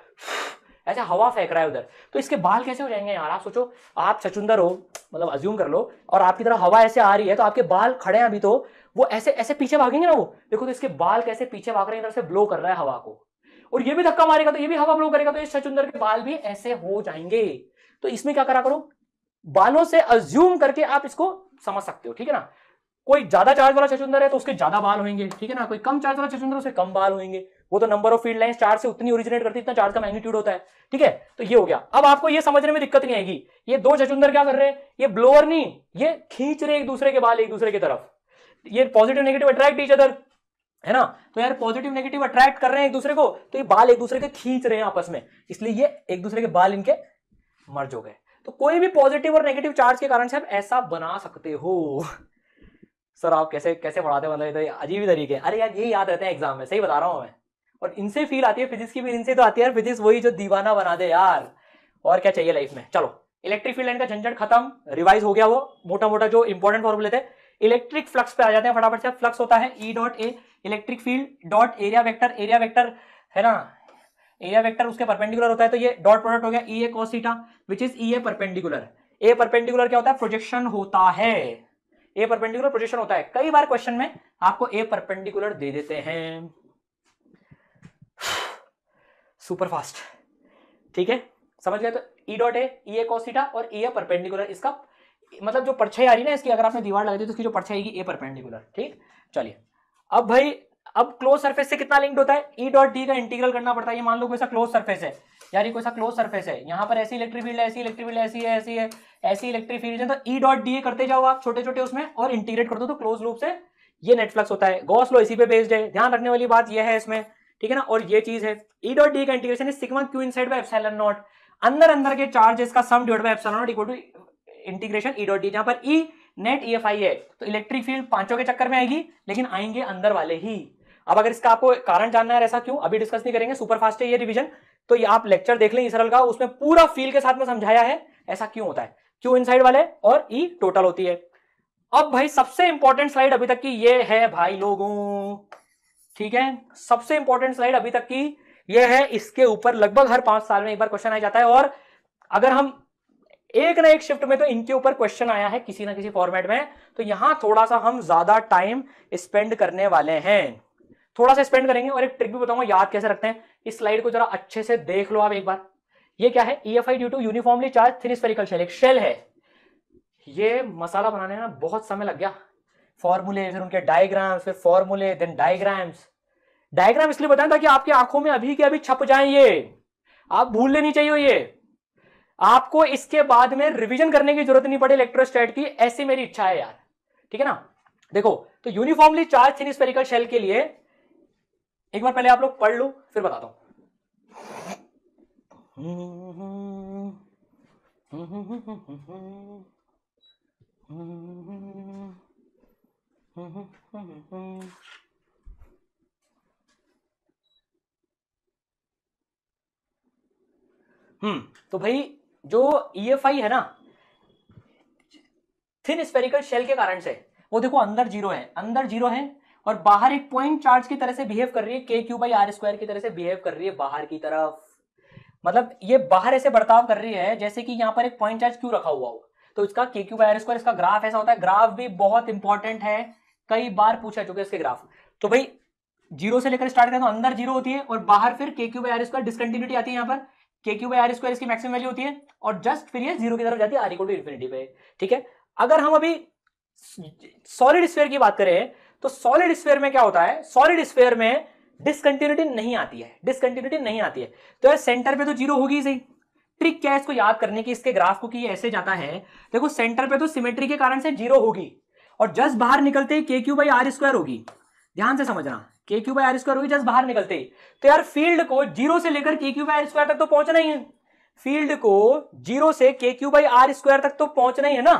ऐसे हवा फेंक रहा है उधर तो इसके बाल कैसे हो जाएंगे यार आप सोचो आप छचुंदर हो मतलब अज्यूम कर लो और आपकी तरह हवा ऐसे आ रही है तो आपके बाल खड़े हैं अभी तो वो ऐसे ऐसे पीछे भागेंगे ना वो देखो तो इसके बाल कैसे पीछे भाग रहे हैं इधर से ब्लो कर रहा है हवा को और ये भी धक्का मारेगा तो ये भी हवा ब्लो करेगा तो इस सचुंदर के बाल भी ऐसे हो जाएंगे तो इसमें क्या करा करो बालों से अज्यूम करके आप इसको समझ सकते हो ठीक है ना कोई ज्यादा चार्ज वाला छछुंदर है तो उसके ज्यादा बाल होंगे ठीक है ना कोई कम चार्ज वाला छछुंदर तो उसके कम बाल होंगे वो तो number of field line charge से उतनी ओरिजिनेट करती है इतना चार्ज का मैग्नीट्यूड होता है ठीक है तो ये हो गया अब आपको ये समझने में दिक्कत नहीं आएगी ये दो छछुंदर क्या कर रहे हैं ये ब्लोअर नहीं ये खींच रहे एक दूसरे के बाल एक दूसरे की तरफ ये positive negative attract each other है ना तो यार पॉजिटिव नेगेटिव अट्रैक्ट कर रहे हैं एक दूसरे को तो ये बाल एक दूसरे के खींच रहे हैं आपस में इसलिए ये एक दूसरे के बाल इनके मर्ज हो गए तो कोई भी पॉजिटिव और नेगेटिव चार्ज के कारण से आप ऐसा बना सकते हो सर आप कैसे कैसे पढ़ाते मतलब तो अजीब ही तरीके अरे यार ये याद रहते हैं एग्जाम में सही बता रहा हूँ मैं और इनसे फील आती है फिजिक्स की भी इनसे तो आती है यार फिजिक्स वही जो दीवाना बना दे यार और क्या चाहिए लाइफ में चलो इलेक्ट्रिक फील्ड लाइन का झंझट खत्म रिवाइज हो गया वो मोटा मोटा जो इंपॉर्टेंट फॉर्मूले थे इलेक्ट्रिक फ्लक्स पे आ जाते हैं फटाफट से फ्लक्स होता है E dot A electric field dot area vector area vector है ना एरिया वेक्टर उसके परपेंडिकुलर होता है तो ये डॉट प्रोडक्ट हो गया ई A cos theta which is E A perpendicular A perpendicular क्या होता है प्रोजेक्शन होता है ए परपेंडिकुलर प्रोजेक्शन होता है कई बार क्वेश्चन में आपको ए परपेंडिकुलर दे देते हैं सुपर फास्ट ठीक है समझ गए तो ई डॉट ए ए कॉसिटा और ए e परपेंडिकुलर इसका मतलब जो परछाई आ रही है ना इसकी अगर आपने दीवार लगा दी तो इसकी जो परछाई आएगी ए परपेंडिकुलर ठीक चलिए अब भाई अब क्लोज सरफेस से कितना लिंक्ड होता है ई डॉट डी का इंटीग्रल करना पड़ता है ये मान लो कोई सा क्लोज सरफेस है यार ये कोई सा क्लोज सरफेस है यहाँ पर ऐसी इलेक्ट्रिक फील्ड ऐसी इलेक्ट्रिक फील्ड ऐसी है ऐसी है ऐसी इलेक्ट्रिक फील्ड है तो ई डॉट डी करते जाओ आप छोटे छोटे उसमें और इंटीग्रेट कर दो तो क्लोज लूप से ये नेटफ्लक्स होता है गॉस लो इसी पे बेस्ड है ध्यान रखने वाली बात यह है इसमें ठीक है ना और ये चीज है ई डॉट डी का integration sigma q inside by not अंदर अंदर के चार्जेस का sum divide by not equal to integration E dot d जहां पर ई नेट ई एफ आई है तो इलेक्ट्रिक फील्ड पांचों के चक्कर में आएगी लेकिन आएंगे अंदर वाले ही अब अगर इसका आपको कारण जानना है ऐसा क्यों अभी डिस्कस नहीं करेंगे सुपर फास्ट है ये रिवीजन तो ये आप लेक्चर देख लें इस सरल का उसमें पूरा फील के साथ में समझाया है ऐसा क्यों होता है क्यों इनसाइड वाले और ई e टोटल होती है अब भाई सबसे इंपॉर्टेंट स्लाइड अभी तक की ये है भाई लोगों ठीक है सबसे इंपॉर्टेंट स्लाइड अभी तक की ये है इसके ऊपर लगभग हर पांच साल में एक बार क्वेश्चन आ जाता है और अगर हम एक ना एक शिफ्ट में तो इनके ऊपर क्वेश्चन आया है किसी ना किसी फॉर्मेट में तो यहां थोड़ा सा हम ज्यादा टाइम स्पेंड करने वाले हैं थोड़ा सा स्पेंड करेंगे और एक ट्रिक भी बताऊंगा याद कैसे रखते हैं इस स्लाइड को जरा अच्छे से देख लो आप एक बार ये क्या है E F I due to uniformly charge thin spherical shell एक शेल है ये मसाला बनाने में बहुत समय लग गया फॉर्मूले फिर उनके डायग्राम्स फिर फॉर्मूले देन डायग्राम्स डायग्राम इसलिए बताएं ताकि आपकी आंखों में अभी के अभी छप जाए ये आप भूल लेनी चाहिए ये आपको इसके बाद में रिवीजन करने की जरूरत नहीं पड़े इलेक्ट्रोस्टेट की ऐसी मेरी इच्छा है यार ठीक है ना देखो तो uniformly charge thin spherical shell के लिए एक बार पहले आप लोग पढ़ लो फिर बताता हूं हम्म तो भाई जो ईएफआई e है ना थिन स्पेरिकल शेल के कारण से वो देखो अंदर जीरो है अंदर जीरो है और बाहर एक पॉइंट चार्ज की तरह से बिहेव कर रही है के क्यू बाई आर स्क्वायर की तरह से बिहेव कर रही है बाहर की तरफ मतलब ये बाहर ऐसे बर्ताव कर रही है जैसे कि यहाँ पर एक पॉइंट चार्ज क्यू रखा हुआ हो तो इसका k Q by are square इसका ग्राफ ऐसा होता है ग्राफ भी बहुत इंपॉर्टेंट है कई बार पूछा चुके इसके ग्राफ तो भाई जीरो से लेकर स्टार्ट करें तो अंदर जीरो होती है और बाहर फिर k Q by are square discontinuity आती है यहाँ पर k Q by are square इसकी मैक्सिमम वैल्यू होती है और जस्ट फिर ये जीरो की तरफ जाती है आर इक्वल टू इन्फिनिटी पे ठीक है अगर हम अभी सॉलिड स्क्वायर की बात करें तो सॉलिड स्फेयर में क्या होता है सॉलिड स्फेयर में डिसकंटिन्यूटी नहीं आती है डिसकंटिन्यूटी नहीं आती है तो यार सेंटर पे तो जीरो होगी सही ट्रिक क्या है इसको याद करने की इसके ग्राफ को कि ये ऐसे जाता है देखो सेंटर पे तो सिमेट्री के कारण से जीरो होगी और जस्ट बाहर निकलते ही के क्यू बाई आर स्क्वायर होगी ध्यान से समझना k Q by are square होगी जस्ट बाहर निकलते ही तो यार फील्ड को जीरो से लेकर के क्यू बाई आर स्क्वायर तक तो पहुंचना ही है फील्ड को जीरो से के क्यू बाई आर स्क्वायर तक तो पहुंचना ही है ना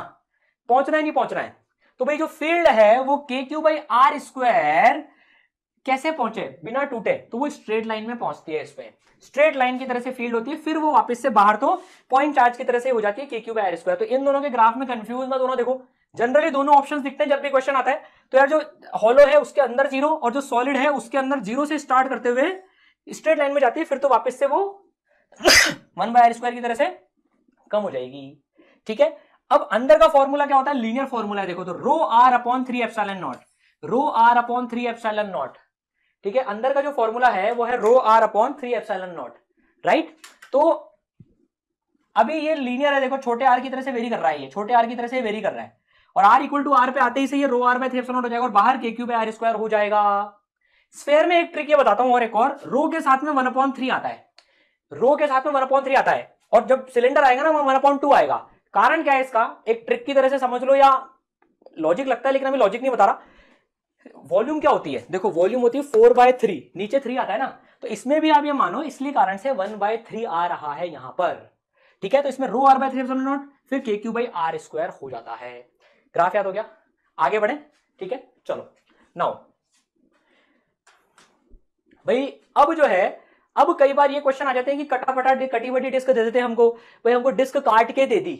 पहुंचना ही नहीं पहुंचना है तो भाई जो फील्ड है वो k Q by are square कैसे पहुंचे बिना टूटे तो वो स्ट्रेट लाइन में पहुंचती है इसमें स्ट्रेट लाइन की तरह से फील्ड होती है फिर वो वापस से बाहर तो पॉइंट चार्ज की तरह से हो जाती है के क्यू बाई आर स्क्वायर तो इन दोनों के ग्राफ में कंफ्यूज ना दोनों देखो जनरली दोनों ऑप्शन दिखते हैं जब भी क्वेश्चन आता है तो यार जो हॉलो है उसके अंदर जीरो और जो सॉलिड है उसके अंदर जीरो से स्टार्ट करते हुए स्ट्रेट लाइन में जाती है फिर तो वापस से वो वन बाय आर स्क्वायर की तरह से कम हो जाएगी ठीक है अब अंदर का फॉर्मूला क्या होता है लीनियर फॉर्मूला देखो तो rho r upon three epsilon naught rho r upon three epsilon naught ठीक है अंदर का जो फॉर्मूला है वो है rho r upon three epsilon naught right तो अभी ये लीनियर है देखो छोटे आर की तरह से वेरी कर रहा है ये छोटे आर की तरह से वेरी कर रहा है और आर इक्वल टू आर पे आते ही से ये rho r by three naught हो जाएगा और बाहर के क्यू आर स्क्वायर हो जाएगा स्फेयर में एक ट्रिक ये बताता हूं और एक और रो के साथ में वन अपॉइंट थ्री आता है रो के साथ में वन अपॉइंट थ्री आता है और जब सिलेंडर आएगा ना वहां वन अपॉइंट टू आएगा कारण क्या है इसका एक ट्रिक की तरह से समझ लो या लॉजिक लगता है लेकिन हमें लॉजिक नहीं बता रहा वॉल्यूम क्या होती है देखो वॉल्यूम होती है फोर बाय थ्री नीचे थ्री आता है ना तो इसमें भी आप ये मानो इसलिए कारण से वन बाय थ्री आ रहा है यहां पर ठीक है तो इसमें rho r by three naught फिर k Q by are square हो जाता है ग्राफ याद हो गया आगे बढ़े ठीक है चलो नाउ भाई अब जो है अब कई बार ये क्वेश्चन आ जाते हैं कि कटाफटा कटी बटी डिस्क दे देते हैं हमको भाई हमको डिस्क काट के दे दी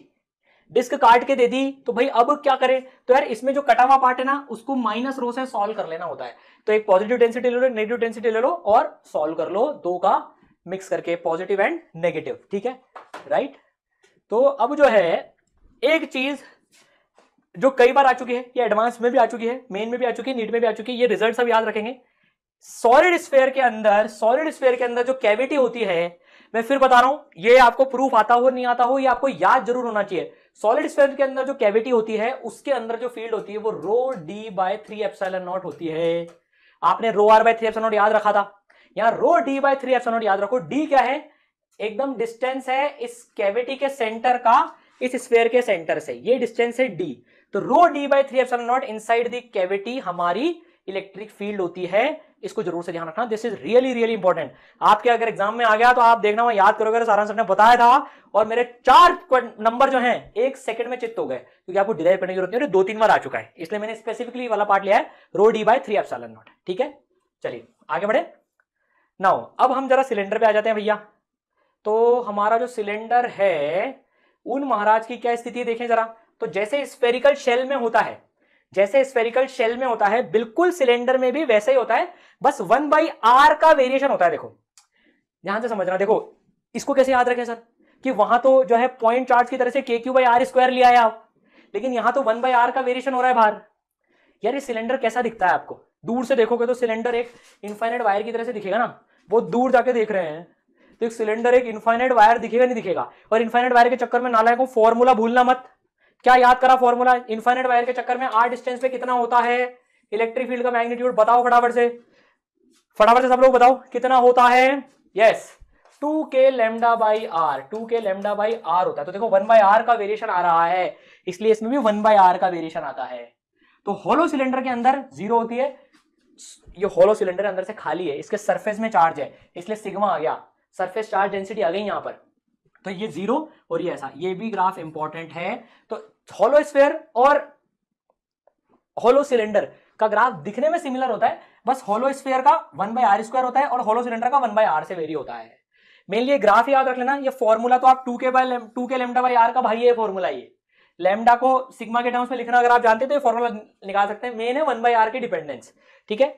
डिस्क काट के दे दी तो भाई अब क्या करें तो यार इसमें जो कटा हुआ पार्ट है ना उसको माइनस रो से सॉल्व कर लेना होता है तो एक पॉजिटिव डेंसिटी ले लो नेगेटिव डेंसिटी ले लो और सॉल्व कर लो दो का मिक्स करके पॉजिटिव एंड नेगेटिव ठीक है राइट तो अब जो है एक चीज जो कई बार आ चुकी है ये एडवांस में भी आ चुकी है मेन में भी आ चुकी है नीट में भी आ चुकी है ये रिजल्ट सब याद रखेंगे सॉलिड स्पेयर के अंदर सॉलिड स्पेयर के अंदर जो कैविटी होती है मैं फिर बता रहा हूं ये आपको प्रूफ आता हो नहीं आता हो ये आपको याद जरूर होना चाहिए सॉलिड स्फेयर के अंदर जो कैविटी होती है उसके अंदर जो फील्ड होती है वो rho d by three epsilon naught होती है आपने rho r by three epsilon naught याद रखा था यहाँ rho d by three epsilon naught याद रखो डी क्या है एकदम डिस्टेंस है इस कैविटी के सेंटर का इस स्फेयर के सेंटर से ये डिस्टेंस है डी तो rho d by three epsilon naught inside cavity हमारी इलेक्ट्रिक फील्ड होती है इसको जरूर से ध्यान रखना this is really really important आपके अगर एग्जाम में आ गया तो आप देखना याद करोगे तो सारा सर ने बताया था और मेरे चार नंबर जो हैं एक सेकंड में चित्त हो गए क्योंकि आपको डिराइव करने की जरूरत नहीं दो तीन बार आ चुका है इसलिए मैंने स्पेसिफिकली वाला पार्ट लिया है rho d by three f naught ठीक है चलिए आगे बढ़े नाउ अब हम जरा सिलेंडर पे आ जाते हैं भैया तो हमारा जो सिलेंडर है उन महाराज की क्या स्थिति देखें जरा तो जैसे स्पेरिकल शेल में होता है जैसे स्पेरिकल शेल में होता है बिल्कुल सिलेंडर में भी वैसे ही होता है बस वन बाई आर का वेरिएशन होता है देखो यहां से समझना देखो इसको कैसे याद रखें सर कि वहां तो जो है पॉइंट चार्ज की तरह से के क्यू बाई आर स्क्वायर लिया है आप लेकिन यहां तो वन बाई आर का वेरिएशन हो रहा है बाहर यार ये सिलेंडर कैसा दिखता है आपको दूर से देखोगे तो सिलेंडर एक इन्फाइनेट वायर की तरह से दिखेगा ना वो दूर जाके देख रहे हैं तो एक सिलेंडर एक इन्फाइनेट वायर दिखेगा नहीं दिखेगा और इन्फाइनेट वायर के चक्कर में नालायकों फॉर्मूला भूलना मत क्या याद करा फॉर्मूला इन्फाइनेट वायर के चक्कर में आर डिस्टेंस पे कितना होता है इलेक्ट्रिक फील्ड का मैग्नीट्यूड बताओ फटाफट से फटाफट से सब लोग बताओ कितना होता है yes two k lambda by r two k lambda by r होता है तो देखो वन बाई आर का वेरिएशन आ रहा है इसलिए इसमें भी वन बाई आर का वेरिएशन आता है तो होलो सिलेंडर के अंदर जीरो होती है ये होलो सिलेंडर अंदर से खाली है इसके सरफेस में चार्ज है इसलिए सिग्मा आ गया सरफेस चार्ज डेंसिटी आ गई यहां पर तो ये जीरो और ये ऐसा ये भी ग्राफ इंपॉर्टेंट है तो होलो स्फेयर और होलो सिलेंडर का ग्राफ दिखने में सिमिलर होता है बस होलो स्फेयर का वन बाय आर स्क्वायर होता है और होलो सिलेंडर का वन बाय आर से वेरी होता है मेनली ये ग्राफ याद रख लेना ये फॉर्मूला तो आप two k by two k lambda by r का भाई है फॉर्मूला ये लेमडा को सिग्मा के टर्म्स में लिखना अगर आप जानते तो ये फॉर्मूला निकाल सकते हैं मेन है वन बाई आर की डिपेंडेंस ठीक है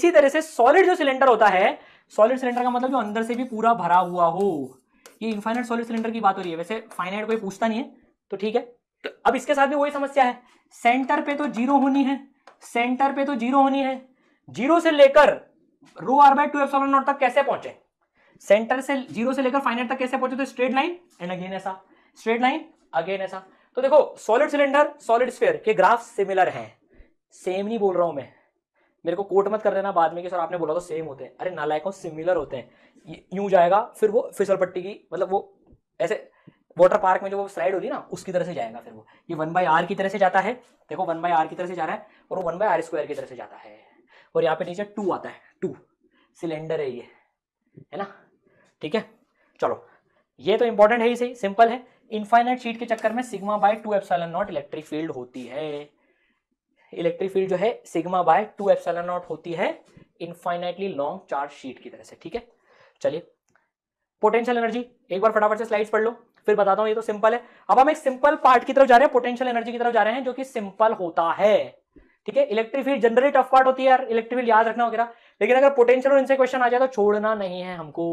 इसी तरह से सॉलिड जो सिलेंडर होता है सॉलिड सिलेंडर का मतलब जो अंदर से भी पूरा भरा हुआ हो ये इनफाइनाइट सॉलिड सिलेंडर की बात हो रही है वैसे फाइनाइट कोई पूछता नहीं है तो ठीक है तो अब इसके साथ भी वही समस्या है सेंटर पे तो जीरो होनी है सेंटर पे तो जीरो होनी है जीरो से लेकर rho r by two f naught तक कैसे पहुंचे सेंटर से जीरो से लेकर फाइनाइट तक कैसे पहुंचे तो स्ट्रेट लाइन एंड अगेन ऐसा स्ट्रेट लाइन अगेन ऐसा तो देखो सॉलिड सिलेंडर सॉलिड स्फेयर के ग्राफ सिमिलर हैं सेम नहीं बोल रहा हूं मैं मेरे को कोट मत कर देना बाद में कि सर आपने बोला तो सेम होते हैं अरे नालायकों सिमिलर होते हैं यूं जाएगा फिर वो फिसल पट्टी की मतलब वो ऐसे वाटर पार्क में जो वो स्लाइड होती है ना उसकी तरह से जाएगा फिर वो ये वन बाई आर की तरह से जाता है देखो वन बाई आर की तरह से जा रहा है और वो वन बाई आर स्क्वायर की तरह से जाता है और यहाँ पे नीचे टू आता है टू सिलेंडर है ये है ना ठीक है चलो ये तो इंपॉर्टेंट है ही सही सिंपल है इनफाइनाइट शीट के चक्कर में sigma by two f naught electric field होती है इलेक्ट्रिक फील्ड जो है sigma by two epsilon naught होती है इनफाइनाइटली लॉन्ग चार्ज शीट की तरह से ठीक है चलिए पोटेंशियल एनर्जी एक बार फटाफट से स्लाइड्स पढ़ लो फिर बताता हूँ ये तो सिंपल है अब हम एक सिंपल पार्ट की तरफ जा रहे हैं पोटेंशियल एनर्जी की तरफ जा रहे हैं जो कि सिंपल होता है ठीक है electric field generally tough part होती है यार इलेक्ट्रिक फील्ड याद रखना वगैरह लेकिन अगर पोटेंशियल और इनसे क्वेश्चन आ जाए तो छोड़ना नहीं है हमको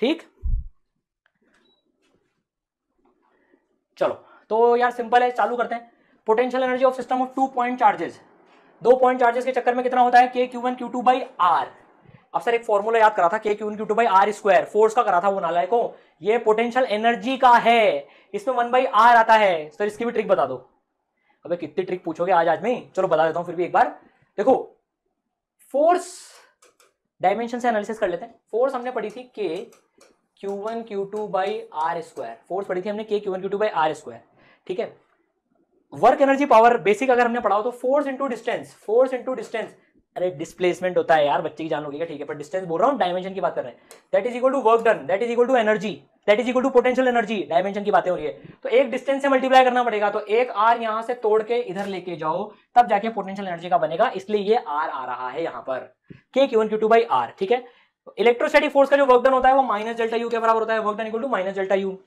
ठीक चलो तो यार सिंपल है चालू करते हैं potential energy of system of two point charges दो पॉइंट चार्जेस के चक्कर में कितना होता है के Q one Q two by r अब सर एक फॉर्मूला याद करा था k Q one Q two by are square force का करा था वो नाला को ये पोटेंशियल एनर्जी का है इसमें वन बाई आर आता है सर इसकी भी ट्रिक बता दो अबे कितनी ट्रिक पूछोगे आज आज में चलो बता देता हूँ फिर भी एक बार देखो फोर्स डायमेंशन से एनालिसिस कर लेते हैं फोर्स हमने पढ़ी थी k Q one Q two by are square force पढ़ी थी हमने k Q one Q two by are square ठीक है वर्क एनर्जी पावर बेसिक अगर हमने पढ़ा हो तो force into distance force into distance अरे डिस्प्लेसमेंट होता है यार बच्चे की जान होगी ठीक है पर डिस्टेंस बोल रहा हूँ डायमेंशन की बात कर रहे हैं that is equal to work done that is equal to energy that is equal to potential energy dimension की बातें हो रही है तो एक डिस्टेंस से मल्टीप्लाई करना पड़ेगा तो एक आर यहां से तोड़ के इधर लेके जाओ तब जाके पोटेंशियल एनर्जी का बनेगा इसलिए ये आर आ रहा है यहाँ पर k Q one Q two by r ठीक है इलेक्ट्रोसिटी फोर्स का जो वर्क डन होता है वो माइनस डेल्टा यू के बराबर होता है work done equal to minus delta u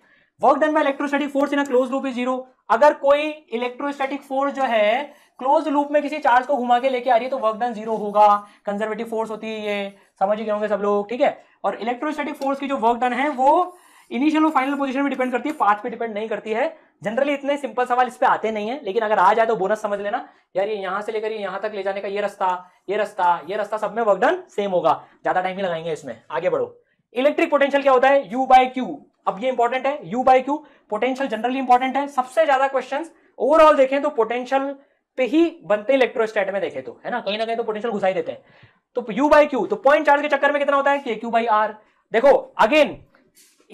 work done by electrostatic force in a close loop is zero अगर कोई इलेक्ट्रोस्टैटिक फोर्स जो है क्लोज लूप में किसी चार्ज को घुमा के लेके आ रही है तो वर्क डन जीरो होगा कंजर्वेटिव फोर्स होती है ये समझ ही गए होंगे सब लोग ठीक है और इलेक्ट्रोस्टैटिक फोर्स की जो वर्क डन है वो इनिशियल और फाइनल पोजीशन में डिपेंड करती है पाथ पे डिपेंड नहीं करती है जनरली इतने सिंपल सवाल इस पे आते नहीं है लेकिन अगर आ जाए तो बोनस समझ लेना यार ये यहाँ से लेकर ये यहां तक ले जाने का ये रास्ता ये रास्ता ये रास्ता सब में वर्कडन सेम होगा ज्यादा टाइम नहीं लगाएंगे इसमें आगे बढ़ो इलेक्ट्रिक पोटेंशियल क्या होता है यू बाय क्यू अब ये इंपॉर्टेंट है u by q potential generally important है सबसे ज्यादा क्वेश्चन ओवरऑल देखें तो पोटेंशियल पे ही बनते इलेक्ट्रोस्टेट में देखें तो है ना कहीं ना कहीं तो पोटेंशियल घुसाई देते हैं तो यू बाई क्यू तो पॉइंट चार्ज के चक्कर में कितना होता है के क्यू बाई आर देखो अगेन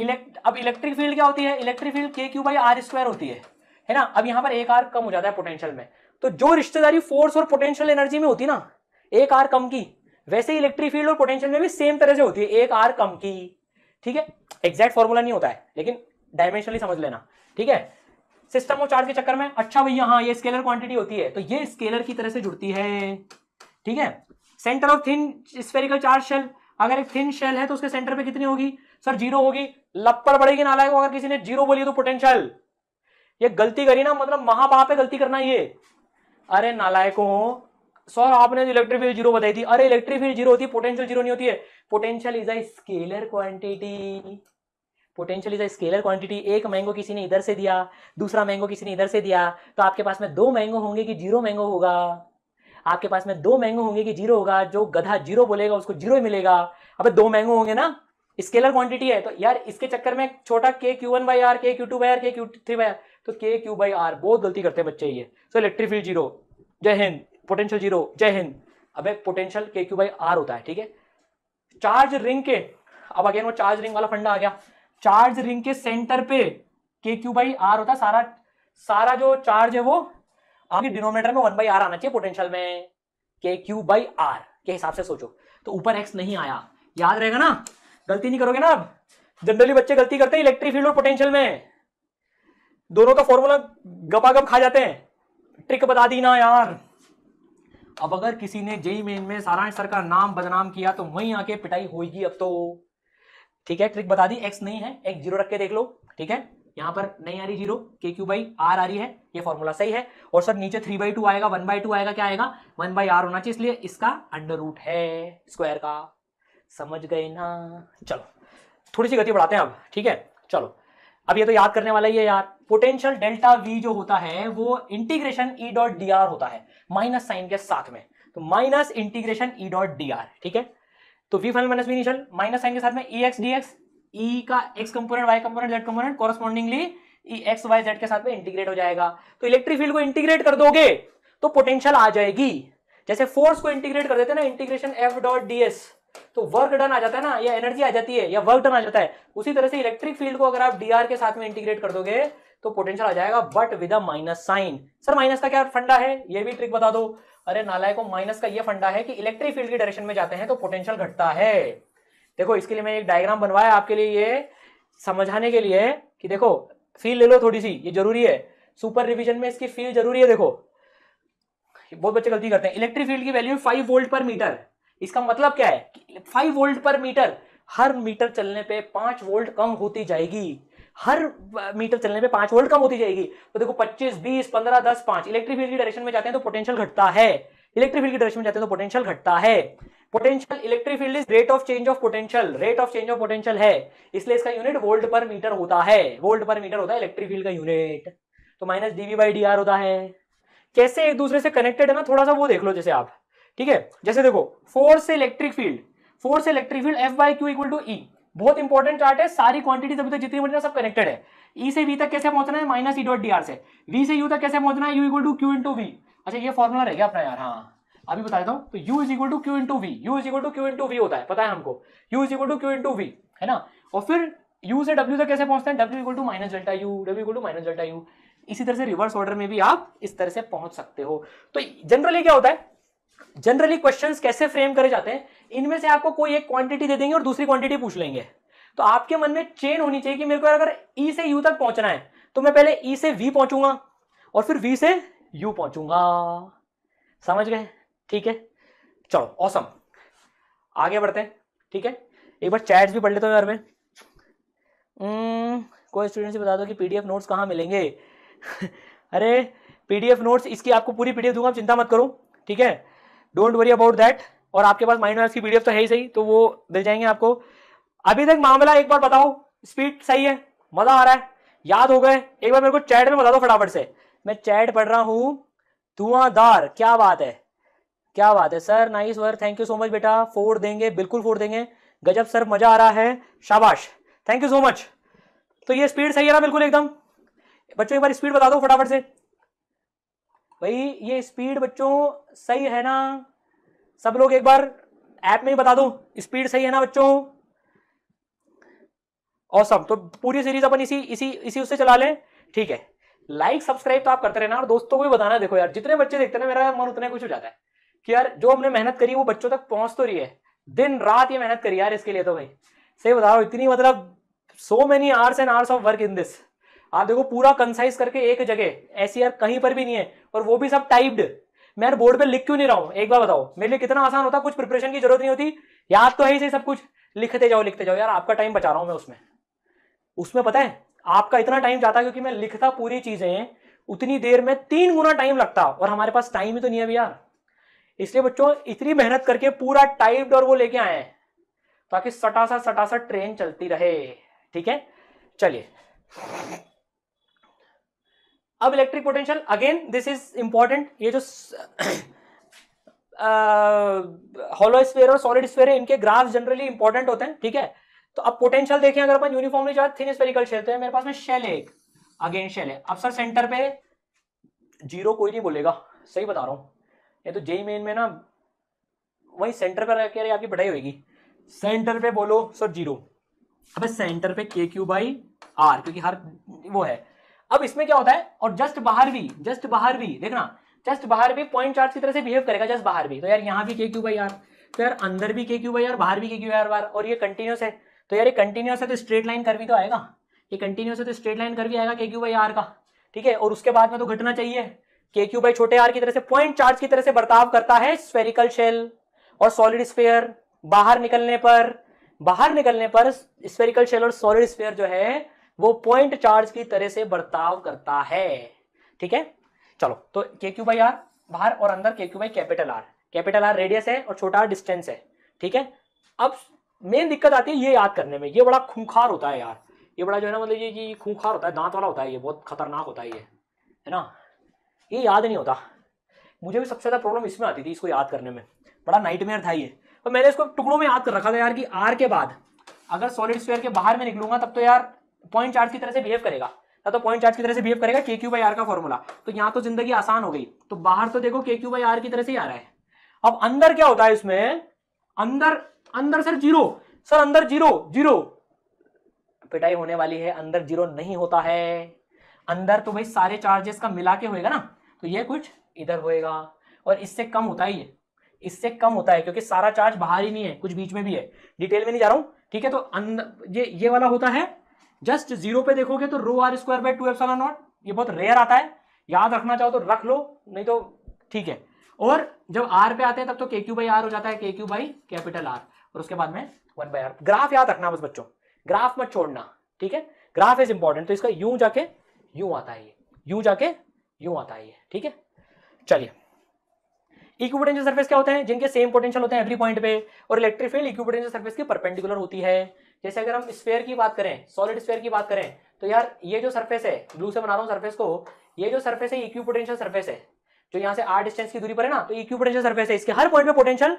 इलेक्ट अब इलेक्ट्रिक फील्ड क्या होती है electric field k Q by are square होती है है ना अब यहां पर एक आर कम हो जाता है पोटेंशियल में तो जो रिश्तेदारी फोर्स और पोटेंशियल एनर्जी में होती ना एक आर कम की वैसे इलेक्ट्रिक फील्ड और पोटेंशियल में भी सेम तरह से होती है एक आर कम की ठीक है एग्जैक्ट फॉर्मूला नहीं होता है लेकिन डायमेंशनली समझ लेना ठीक है सिस्टम ऑफ चार्ज के चक्कर में अच्छा भैया हाँ ये स्केलर क्वांटिटी होती है तो ये स्केलर की तरह से जुड़ती है ठीक है centre of thin spherical charge shell अगर एक थिन शेल है तो उसके सेंटर पे कितनी होगी सर जीरो होगी लपड़ पड़ेगी नालायक अगर किसी ने जीरो बोली तो पोटेंशियल ये गलती करी ना मतलब महापा पे गलती करना ये अरे नालायकों सर आपने इलेक्ट्रिक फील्ड जीरो बताई थी अरे इलेक्ट्रिक फील्ड जीरो होती है पोटेंशियल जीरो नहीं होती है potential is a scalar quantity potential is a scalar quantity एक मैंगो किसी ने इधर से दिया दूसरा मैंगो किसी ने इधर से दिया तो आपके पास में दो मैंगो होंगे कि जीरो मैंगो होगा आपके पास में दो मैंगो होंगे कि जीरो होगा जो गधा जीरो बोलेगा उसको जीरो ही मिलेगा अब दो मैंगो होंगे ना स्केलर क्वांटिटी है तो यार इसके चक्कर में छोटा k Q one by are k q two by are k q three by r तो के क्यू बाई आर बहुत गलती करते हैं बच्चे ये सो इलेक्ट्रिक फील्ड जीरो जय हिंद पोटेंशियल जीरो जय हिंद अब पोटेंशियल के क्यू बाई आर होता है ठीक है चार्ज रिंग के अब अगेन वो चार्ज रिंग वाला फंडा आ गया चार्ज रिंग के सेंटर पे के क्यू बाई आर होता है सारा सारा जो चार्ज है वो आपके डिनोमीटर में वन बाई आर आना चाहिए पोटेंशियल में के क्यू बाई आर के हिसाब से सोचो तो ऊपर एक्स नहीं आया याद रहेगा ना गलती नहीं करोगे ना अब जनरली बच्चे गलती करते हैं इलेक्ट्रिक फील्ड और पोटेंशियल में दोनों का फॉर्मूला गपागप खा जाते हैं ट्रिक बता दी ना यार अब अगर किसी ने जेई मेन में सारांश सर का नाम बदनाम किया तो वहीं आके पिटाई होगी अब तो ठीक है ट्रिक बता दी एक्स नहीं है एक्स जीरो रख के देख लो ठीक है यहां पर नहीं आ रही जीरो के क्यू बाई आर आ रही है ये फॉर्मूला सही है और सर नीचे थ्री बाई टू आएगा वन बाई टू आएगा क्या आएगा वन बाई आर होना चाहिए इसलिए इसका अंडर रूट है स्क्वायर का समझ गए ना चलो थोड़ी सी गति बढ़ाते हैं अब ठीक है चलो अब ये तो याद करने वाला ही है यार पोटेंशियल डेल्टा वी जो होता है वो इंटीग्रेशन ई डॉट डी आर होता है माइनस साइन के साथ में तो माइनस इंटीग्रेशन ई डॉट डी आर ठीक है तो v final minus v initial minus sign के साथ में e x d x e का x component y component z component correspondingly e x y z के साथ में इंटीग्रेट हो जाएगा तो इलेक्ट्रिक फील्ड को इंटीग्रेट कर दोगे तो पोटेंशियल आ जाएगी जैसे फोर्स को इंटीग्रेट कर देते ना integration f dot d s तो वर्क डन आ जाता है ना या एनर्जी आ जाती है या वर्क डन आ जाता है उसी तरह से इलेक्ट्रिक फील्ड को अगर आप डीआर के साथ में इंटीग्रेट कर दोगे तो पोटेंशियल आ जाएगा but with minus sign sir minus का क्या फंडा है ये भी ट्रिक बता दो अरे नालाय को माइनस का ये फंडा है कि इलेक्ट्रिक फील्ड की डायरेक्शन में जाते हैं तो पोटेंशियल घटता है देखो इसके लिए मैं एक डायग्राम बनवाया आपके लिए ये समझाने के लिए कि देखो फील ले लो थोड़ी सी ये जरूरी है सुपर रिविजन में इसकी फील जरूरी है देखो बहुत बच्चे गलती करते हैं इलेक्ट्रिक फील्ड की value five volt per metre इसका मतलब क्या है फाइव वोल्ट पर मीटर हर मीटर चलने पे पांच वोल्ट कम होती जाएगी हर मीटर चलने पे पांच वोल्ट कम होती जाएगी तो देखो पच्चीस बीस पंद्रह दस पांच इलेक्ट्रिक फील्ड की डायरेक्शन में जाते हैं तो पोटेंशियल घटता है इलेक्ट्रिक फील्ड की डायरेक्शन में जाते हैं तो पोटेंशियल घटता है potential electric field is rate of change of potential rate of change of potential है इसलिए इसका यूनिट वोल्ट पर मीटर होता है वोल्ट पर मीटर होता है इलेक्ट्रिक फील्ड का यूनिट तो minus d v by d r होता है कैसे एक दूसरे से कनेक्टेड है ना थोड़ा सा वो देख लो जैसे आप ठीक है जैसे देखो force electric field force electric field f by q equal to e बहुत इंपॉर्टेंट चार्ट है सारी क्वांटिटीज अभी तक जितनी बनी सब कनेक्टेड है ई e से वी तक कैसे पहुंचना है minus e dot d r से वी से यू तक कैसे पहुंचना है u equal to q into v अच्छा ये फॉर्मूला रहेगा अपना यार हाँ अभी बता देता हूँ तो u is equal to q into v u is equal to q into v होता है पता है हमको u is equal to q into v है ना और फिर यू से डब्ल्यू तक कैसे पहुंचते हैं W equal to minus delta U W equal to minus delta U इसी तरह से रिवर्स ऑर्डर में भी आप इस तरह से पहुंच सकते हो तो जनरली क्या होता है जनरली क्वेश्चंस कैसे फ्रेम करे जाते हैं इनमें से आपको कोई एक क्वांटिटी दे देंगे और दूसरी क्वांटिटी पूछ लेंगे तो आपके मन में चेन होनी चाहिए कि मेरे को अगर ई e से यू तक पहुंचना है तो मैं पहले ई e से वी पहुंचूंगा और फिर वी से यू पहुंचूंगा समझ गए ठीक है चलो औसम आगे बढ़ते हैं ठीक है एक बार चैट्स भी पढ़ लेते हो यार में हम्म, कोई स्टूडेंट से बता दो कि पीडीएफ नोट्स कहाँ मिलेंगे अरे पीडीएफ नोट्स इसकी आपको पूरी पीडीएफ दूंगा आप चिंता मत करो ठीक है डोंट वरी अबाउट दैट और आपके पास माइंड की पीडीएफ तो है ही सही तो वो मिल जाएंगे आपको अभी तक मामला एक बार बताओ स्पीड सही है मजा आ रहा है याद हो गए एक बार मेरे को चैट में बता दो फटाफट से मैं चैट पढ़ रहा हूँ धुआंधार क्या बात है क्या बात है सर नाइस वर थैंक यू सो मच बेटा फोड़ देंगे बिल्कुल फोड़ देंगे गजब सर मजा आ रहा है शाबाश थैंक यू सो मच तो ये स्पीड सही है ना बिल्कुल एकदम बच्चों एक बार स्पीड बता दो फटाफट से भाई ये स्पीड बच्चों सही है ना सब लोग एक बार ऐप में ही बता दूं स्पीड सही है ना बच्चों औसम तो पूरी सीरीज अपन इसी इसी इसी उससे चला लें ठीक है लाइक सब्सक्राइब तो आप करते रहना और दोस्तों को भी बताना देखो यार जितने बच्चे देखते ना मेरा मन उतने कुछ हो जाता है कि यार जो हमने मेहनत करी वो बच्चों तक पहुंच तो रही है दिन रात ये मेहनत करी यार इसके लिए तो भाई सही बता रहा इतनी मतलब so many hours and hours of work in this आप देखो पूरा कंसाइज करके एक जगह ऐसी यार कहीं पर भी नहीं है और वो भी सब टाइप्ड मैं यार बोर्ड पे लिख क्यों नहीं रहा हूं एक बार बताओ मेरे लिए कितना आसान होता कुछ प्रिपरेशन की जरूरत नहीं होती याद तो है ही सही सब कुछ लिखते जाओ लिखते जाओ यार आपका टाइम बचा रहा हूं मैं उसमें उसमें पता है आपका इतना टाइम जाता क्योंकि मैं लिखता पूरी चीजें उतनी देर में तीन गुना टाइम लगता और हमारे पास टाइम ही तो नहीं है यार इसलिए बच्चों इतनी मेहनत करके पूरा टाइप्ड और वो लेके आए हैं ताकि सटासा सटासा ट्रेन चलती रहे ठीक है चलिए अब electric potential again this is important ये जो हॉलो स्फेयर और सॉलिड स्फेयर है इनके ग्राफ जनरली इंपॉर्टेंट होते हैं ठीक है तो अब पोटेंशियल देखें अगर अपन uniformly charge thin spherical shell तो मेरे पास में शेल है एक अगेन शेल है अब सर सेंटर पे जीरो कोई नहीं बोलेगा सही बता रहा हूं ये तो जेई मेन e में ना वही सेंटर पर रह के आपकी पढ़ाई होगी सेंटर पे बोलो सर जीरो अब सेंटर पे के क्यू बाई आर क्योंकि हर वो है अब इसमें क्या होता है और जस्ट बाहर भी जस्ट बाहर भी देखना जस्ट बाहर भी पॉइंट चार्ज की तरह से बिहेव करेगा जस्ट बाहर भी तो यार यहाँ भी के क्यू बाई आर तो यार अंदर भी के क्यू बाई आर बाहर भी के क्यू आर और ये कंटिन्यूस है तो यार ये कंटिन्यूस है तो स्ट्रेट लाइन कर भी तो आएगा ये कंटिन्यूस है तो स्ट्रेट लाइन कर भी आएगा के क्यू बाई आर का ठीक है और उसके बाद में तो घटना चाहिए के क्यू बाई छोटे आर की तरह से पॉइंट चार्ज की तरह से बर्ताव करता है स्फेरिकल शेल और सॉलिड स्पेयर बाहर निकलने पर बाहर निकलने पर स्फेरिकल शेल और सॉलिड स्पेयर जो है वो पॉइंट चार्ज की तरह से बर्ताव करता है ठीक है चलो तो के क्यू बाई आर बाहर और अंदर के Q by capital R capital R radius है और छोटा आर डिस्टेंस है ठीक है अब मेन दिक्कत आती है ये याद करने में ये बड़ा खूंखार होता है यार ये बड़ा जो है ना मतलब ये ये खूंखार होता है दांत वाला होता है ये बहुत खतरनाक होता है ये है ना ये याद नहीं होता मुझे भी सबसे ज़्यादा प्रॉब्लम इसमें आती थी इसको याद करने में बड़ा नाइटमेयर था ये और मैंने इसको टुकड़ों में याद कर रखा था यार कि आर के बाद अगर सॉलिड स्क्वेयर के बाहर में निकलूंगा तब तो यार पॉइंट चार्ज की तरह से बिहेव करेगा ना तो पॉइंट चार्ज की तरह से बिहेव करेगा के क्यू बाई आर का फॉर्मूला तो यहाँ तो जिंदगी आसान हो गई तो बाहर तो देखो के क्यू बाई आर की तरह से ही आ रहा है अब अंदर क्या होता है इसमें अंदर अंदर सर जीरो सर अंदर जीरो जीरो पिटाई होने वाली है अंदर जीरो नहीं होता है अंदर तो भाई सारे चार्जेस का मिला के होगा ना तो ये कुछ इधर होएगा और इससे कम होता ही है इससे कम होता है क्योंकि सारा चार्ज बाहर ही नहीं है कुछ बीच में भी है डिटेल में नहीं जा रहा हूं ठीक है तो अंदर ये ये वाला होता है जस्ट जीरो पे देखोगे तो rho r square by two epsilon naught ये बहुत रेयर आता है याद रखना चाहो तो रख लो नहीं तो ठीक है और जब आर पे आते हैं तब तो के क्यू बाई आर हो जाता है के क्यू बाई कैपिटल आर और उसके बाद में वन बाई आर ग्राफ याद रखना बस बच्चों ग्राफ मत छोड़ना ठीक है ग्राफ इज इंपॉर्टेंट तो इसका यूं जाके यूं आता है ये यूं जाके यूं आता है ये ठीक है चलिए इक्विपोटेंशियल सर्फेस क्या होते हैं जिनके सेम पोटेंशियल होते हैं एवरी पॉइंट पे और इलेक्ट्रिक फील्ड इक्विपोटेंशियल सर्फेस की परपेंडिकुलर होती है जैसे अगर हम स्पेयर की बात करें सॉलिड स्पेयर की बात करें तो यार ये जो सर्फेस है ब्लू से बना रहा हूँ सर्फेस को ये जो सर्फेस है इक्विपोटेंशियल सर्फेस है जो यहाँ से आर डिस्टेंस की दूरी पर है ना तो इक्विपोटेंशियल सर्फेस है इसके हर पॉइंट पे पोटेंशियल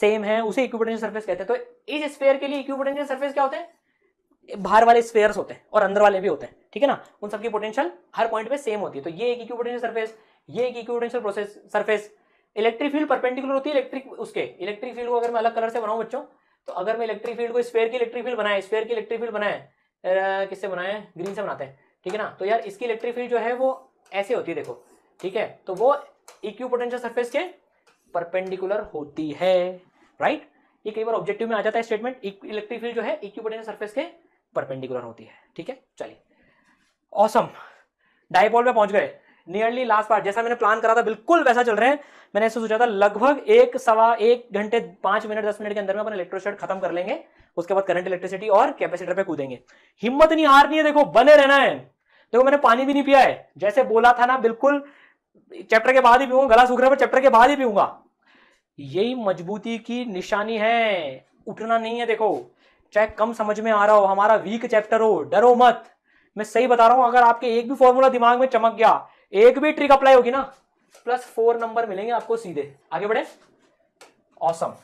सेम है उसे इक्विपोटेंशियल सर्फेस कहते हैं तो इस स्पेयर के लिए इक्विपोटेंशियल सर्फेस क्या होते हैं बाहर वाले स्पेयर्स होते हैं और अंदर वाले भी होते हैं ठीक है ना उन सबकी पोटेंशियल हर पॉइंट पे सेम होती है तो ये एक इक्विपोटेंशियल सर्फेस ये एक equipotential process surface electric field perpendicular होती है इलेक्ट्रिक उसके इलेक्ट्रिक फील्ड को अगर मैं अलग कलर से बनाऊं बच्चों तो अगर मैं इलेक्ट्रिक फील्ड को स्पेयर की इलेक्ट्रिक फील्ड बनाए स्पेयर की इलेक्ट्रिक फील्ड बनाए किससे बनाए ग्रीन से बनाते हैं ठीक है ना तो यार इसकी इलेक्ट्रिक फील्ड जो है वो ऐसे होती है देखो ठीक है तो वो इक्व पोटेंशियल सर्फेस के परपेंडिकुलर होती है राइट ये कई बार ऑब्जेक्टिव में आ जाता है स्टेटमेंट इलेक्ट्रिक फील्ड जो है इक्व पोटेंशियल सर्फेस के परपेंडिकुलर होती है ठीक है चलिए ऑसम डायपोल में पहुंच गए नियरली लास्ट पार्ट जैसा मैंने प्लान करा था बिल्कुल वैसा चल रहे हैं मैंने ऐसा सोचा था लगभग एक सवा एक घंटे पांच मिनट दस मिनट के अंदर में अपन इलेक्ट्रोस्टेट खत्म कर लेंगे उसके बाद करंट इलेक्ट्रिसिटी और कैपेसिटर पे कूदेंगे हिम्मत नहीं हारनी है देखो बने रहना है देखो मैंने पानी भी नहीं पिया है जैसे बोला था ना बिल्कुल चैप्टर के बाद ही पीऊंगा गला सूख रहा है चैप्टर के बाद ही पीऊंगा यही मजबूती की निशानी है उठना नहीं है देखो चाहे कम समझ में आ रहा हो हमारा वीक चैप्टर हो डरो मत मैं सही बता रहा हूं अगर आपके एक भी फॉर्मूला दिमाग में चमक गया एक भी ट्रिक अप्लाई होगी ना प्लस फोर नंबर मिलेंगे आपको सीधे आगे बढ़े ऑसम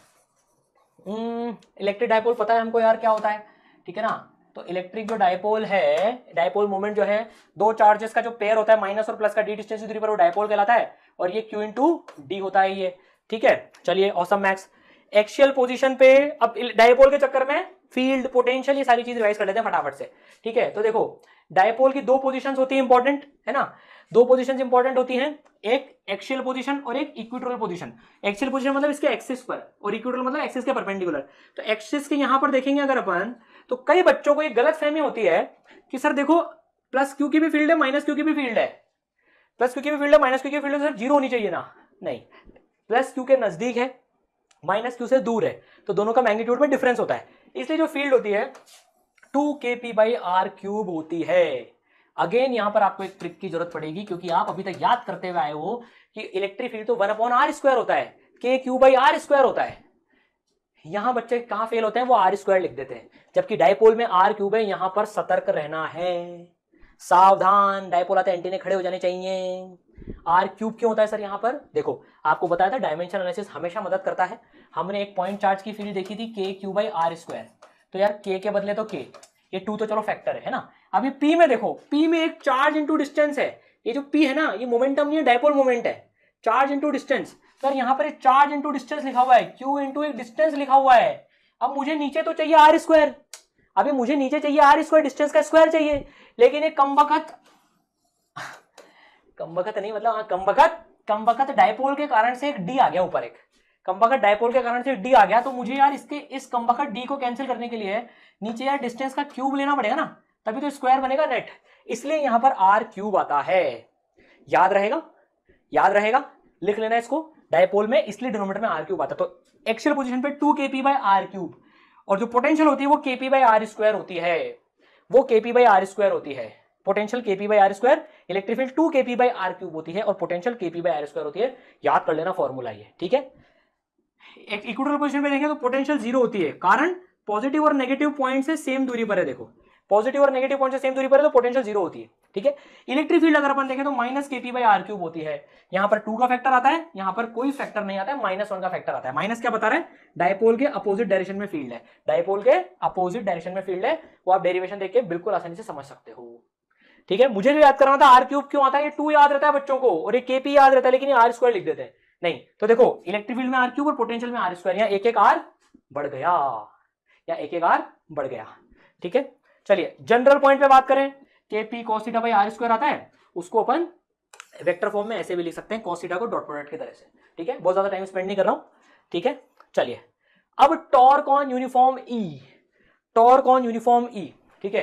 इलेक्ट्रिक डायपोल पता है हमको यार क्या होता है ठीक है ना तो इलेक्ट्रिक जो डायपोल है डायपोल मोमेंट जो है दो चार्जेस का जो पेयर होता है माइनस और प्लस का डी डिस्टेंस दूरी पर वो डायपोल कहलाता है और ये क्यू टू डी होता है ये ठीक है चलिए ऑसम मैक्स एक्शियल पोजिशन पे अब डायपोल के चक्कर में फील्ड पोटेंशियल ये सारी चीज रिवाइज कर लेते हैं फटाफट से ठीक है तो देखो डायपोल की दो पोजिशन होती है इंपॉर्टेंट है ना दो पोजीशन इंपॉर्टेंट होती हैं एक एक्सियल पोजीशन और एक इक्विटोरल पोजीशन एक्सियल पोजीशन मतलब इसके एक्सिस पर और इक्विटोरियल मतलब एक्सिस के परपेंडिकुलर तो एक्सिस के यहां पर देखेंगे अगर अपन तो कई बच्चों को एक गलत फहमी होती है कि सर देखो प्लस क्यू की भी फील्ड है माइनस क्यू की भी फील्ड है प्लस क्यू की भी फील्ड है माइनस क्यू की फील्ड है तो सर जीरो होनी चाहिए ना नहीं प्लस क्यू के नजदीक है माइनस क्यू से दूर है तो दोनों का मैग्नीट्यूड में डिफरेंस होता है इसलिए जो फील्ड होती है two K P by R cube होती है अगेन यहां पर आपको एक ट्रिक की जरूरत पड़ेगी क्योंकि आप अभी तक याद करते हुए आए हो कि इलेक्ट्रिक फील्ड तो वन अपॉन आर स्क्वायर होता है के क्यू बाई आर स्क्वायर होता है यहां बच्चे कहां फेल होते हैं वो आर स्क्वायर लिख देते हैं जबकि डायपोल में आर क्यूब है यहां पर सतर्क रहना है सावधान डायपोल आते एंटीने खड़े हो जाने चाहिए आर क्यूब क्यों होता है सर यहां पर देखो आपको बताया था डायमेंशन एनालिसिस हमेशा मदद करता है हमने एक पॉइंट चार्ज की फील्ड देखी थी k Q by are square तो यार के के बदले तो के ये टू तो चलो फैक्टर है ना अब ये पी में देखो पी में एक चार्ज इंटू डिस्टेंस है ये जो पी है ना ये मोमेंटम नहीं है डायपोल मोमेंट है चार्ज इंटू डिस्टेंस सर यहाँ पर चार्ज इंटू डिस्टेंस लिखा हुआ है क्यू इंटू एक डिस्टेंस लिखा हुआ है अब मुझे नीचे तो चाहिए आर स्क्वायर अभी मुझे नीचे चाहिए आर स्क्वायर डिस्टेंस का स्क्वायर चाहिए लेकिन एक कम वक्त कम बखत नहीं मतलब हाँ कम बखत कम बखत डायपोल के कारण से एक डी आ गया ऊपर एक कम वक्त डायपोल के कारण से डी आ गया तो मुझे यार इसके इस कम डी को कैंसिल करने के लिए नीचे यार डिस्टेंस का क्यूब लेना पड़ेगा ना तभी तो स्क्वायर बनेगा नेट इसलिए यहां पर आर क्यूब आता है याद रहेगा याद रहेगा लिख लेना इसको डायपोल में इसलिए डिनोमीटर में आर क्यूब आता तो एक्सल पोजिशन पे two K P by R cube और जो पोटेंशियल होती है वो के पी बाई आर स्क्वायर होती है वो के पी बाई आर स्क्वायर होती है potential K P by are square electric field two K P by R cube होती है और potential K P by are square होती है याद कर लेना फॉर्मूला ये ठीक है इक्वेटोरियल पोजीशन पे देखें तो पोटेंशियल जीरो होती है कारण पॉजिटिव और नेगेटिव पॉइंट से सेम दूरी पर है देखो पॉजिटिव और नेगेटिव पॉइंट से सेम दूरी पर है तो पोटेंशियल जीरो होती है ठीक है इलेक्ट्रिक फील्ड अगर अपन देखें तो माइनस के पी बाई आर क्यूब होती है यहां पर टू का फैक्टर आता है यहां पर कोई फैक्टर नहीं आता है माइनस वन का फैक्टर आता है माइनस क्या बता रहा है डायपोल के अपोजिट डायरेक्शन में फील्ड है डायपोल के अपोजिट डायरेक्शन में फील्ड है वो आप डेरिवेशन देख के बिल्कुल आसानी से समझ सकते हो ठीक है मुझे जो याद करना था आर क्यूब क्यों आता है ये टू याद रहता है बच्चों को और ये केपी याद रहता है लेकिन आर स्क्वायर लिख देते हैं नहीं तो देखो इलेक्ट्रिक फील्ड में आर क्यूब और पोटेंशियल में आर स्क्वायर या एक एक आर बढ़ गया या एक एक आर बढ़ गया ठीक है चलिए जनरल पॉइंट पे बात करें K P cos theta by are square आता है उसको अपन वेक्टर फॉर्म में ऐसे भी लिख सकते हैं कॉसिटा को डॉट प्रोडक्ट की तरह से ठीक है बहुत ज्यादा टाइम स्पेंड नहीं कर रहा हूं ठीक है चलिए अब torque on uniform E torque on uniform E ठीक है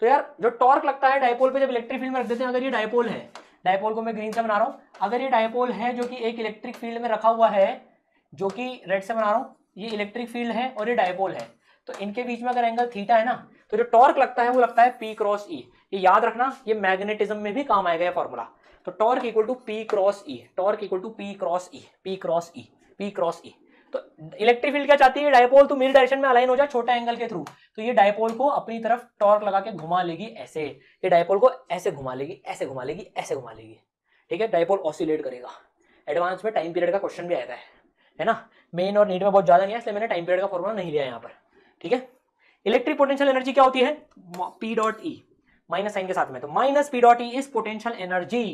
तो यार जो टॉर्क लगता है डायपोल पे जब इलेक्ट्रिक फील्ड में रख देते हैं अगर ये डायपोल है डायपोल को मैं ग्रीन से बना रहा हूं अगर ये डायपोल है जो कि एक इलेक्ट्रिक फील्ड में रखा हुआ है जो कि रेड से बना रहा हूं ये इलेक्ट्रिक फील्ड है और ये डायपोल है तो इनके बीच में अगर एंगल थीटा है ना तो जो टॉर्क लगता है वो लगता है पी क्रॉस ई ये याद रखना ये मैग्नेटिज्म में भी काम आएगा ये फॉर्मूला तो torque equal to P cross E torque equal to P cross E P cross E P cross E तो इलेक्ट्रिक फील्ड क्या चाहती है डायपोल तो मेरी डायरेक्शन में अलाइन हो जाए छोटा एंगल के थ्रू तो ये डायपोल को अपनी तरफ टॉर्क लगा के घुमा लेगी ऐसे ये डायपोल को ऐसे घुमा लेगी ऐसे घुमा लेगी ऐसे घुमा लेगी ठीक है डायपोल ऑसिलेट करेगा एडवांस में टाइम पीरियड का क्वेश्चन भी आएगा है ना मेन और नीट में बहुत ज्यादा नहीं है इसलिए मैंने टाइम पीरियड का फॉर्मूला नहीं लिया यहाँ पर ठीक है इलेक्ट्रिक पोटेंशियल एनर्जी क्या होती है P dot E minus sign के साथ में तो minus P dot E is potential energy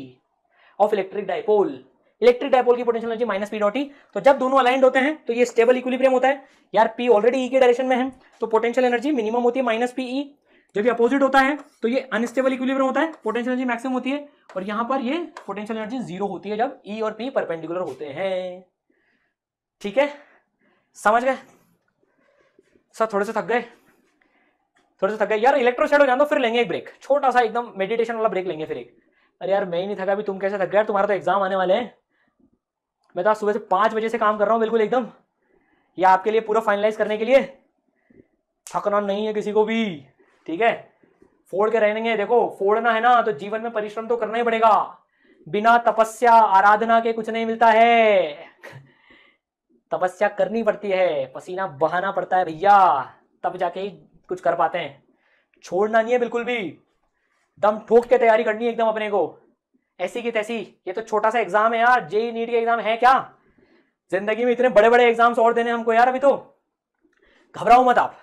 of electric dipole electric dipole की potential energy minus P dot E तो जब दोनों अलाइंड होते हैं तो ये स्टेबल इक्विलिब्रियम होता है यार पी ऑलरेडी ई के डायरेक्शन में है तो पोटेंशियल एनर्जी मिनिमम होती है माइनस पी ई जब ये अपोजिट होता है तो ये अनस्टेबल इक्विलिब्रियम होता है पोटेंशियल एनर्जी मैक्सिमम होती है और यहां पर ये पोटेंशियल एनर्जी जीरो होती है जब ई e और पी परपेंडिकुलर होते हैं ठीक है समझ गए सर थोड़े से थक गए थोड़ा सा थक गए यार इलेक्ट्रोशेड हो जाना फिर लेंगे एक ब्रेक छोटा सा एकदम मेडिटेशन वाला ब्रेक लेंगे फिर एक अरे यार मैं ही नहीं थका अभी तुम कैसे थक गया यार तुम्हारा तो एग्जाम आने वाले हैं मैं तो सुबह से पाँच बजे से काम कर रहा हूँ बिल्कुल एकदम या आपके लिए पूरा फाइनलाइज करने के लिए थकना नहीं है किसी को भी ठीक है फोड़ के रहने देखो फोड़ना है ना तो जीवन में परिश्रम तो करना ही पड़ेगा बिना तपस्या आराधना के कुछ नहीं मिलता है तपस्या करनी पड़ती है पसीना बहाना पड़ता है भैया तब जाके कुछ कर पाते हैं छोड़ना नहीं है बिल्कुल भी दम ठोक के तैयारी करनी है एकदम अपने को ऐसी की तैसी ये तो छोटा सा एग्जाम है यार JEE NEET e e e के एग्जाम है क्या जिंदगी में इतने बड़े बड़े एग्जाम्स और देने हमको यार अभी तो घबराओ मत आप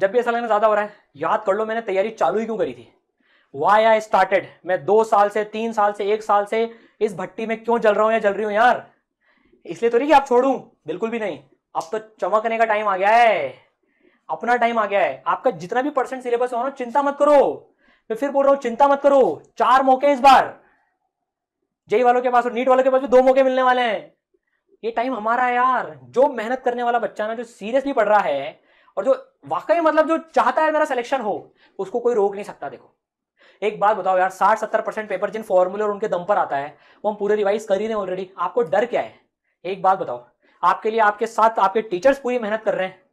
जब भी ऐसा लगना ज्यादा हो रहा है याद कर लो मैंने तैयारी चालू ही क्यों करी थी वाई आई स्टार्टेड मैं दो साल से तीन साल से एक साल से इस भट्टी में क्यों जल रहा हूं या जल रही हूं यार इसलिए तो नहीं कि आप छोड़ू बिल्कुल भी नहीं अब तो चमकने का टाइम आ गया है अपना टाइम आ गया है आपका जितना भी परसेंट सिलेबस हो ना चिंता मत करो मैं फिर बोल रहा हूं चिंता मत करो चार मौके इस बार जेई वालों के पास और नीट वालों के पास भी दो मौके मिलने वाले हैं ये टाइम हमारा है यार जो मेहनत करने वाला बच्चा ना जो सीरियसली पढ़ रहा है और जो वाकई मतलब जो चाहता है मेरा सिलेक्शन हो उसको कोई रोक नहीं सकता देखो एक बात बताओ यार साठ सत्तर परसेंट पेपर जिन फॉर्मूले और उनके दम पर आता है वो हम पूरे रिवाइज कर ही रहे हैं ऑलरेडी आपको डर क्या है एक बात बताओ आपके लिए आपके साथ आपके टीचर्स पूरी मेहनत कर रहे हैं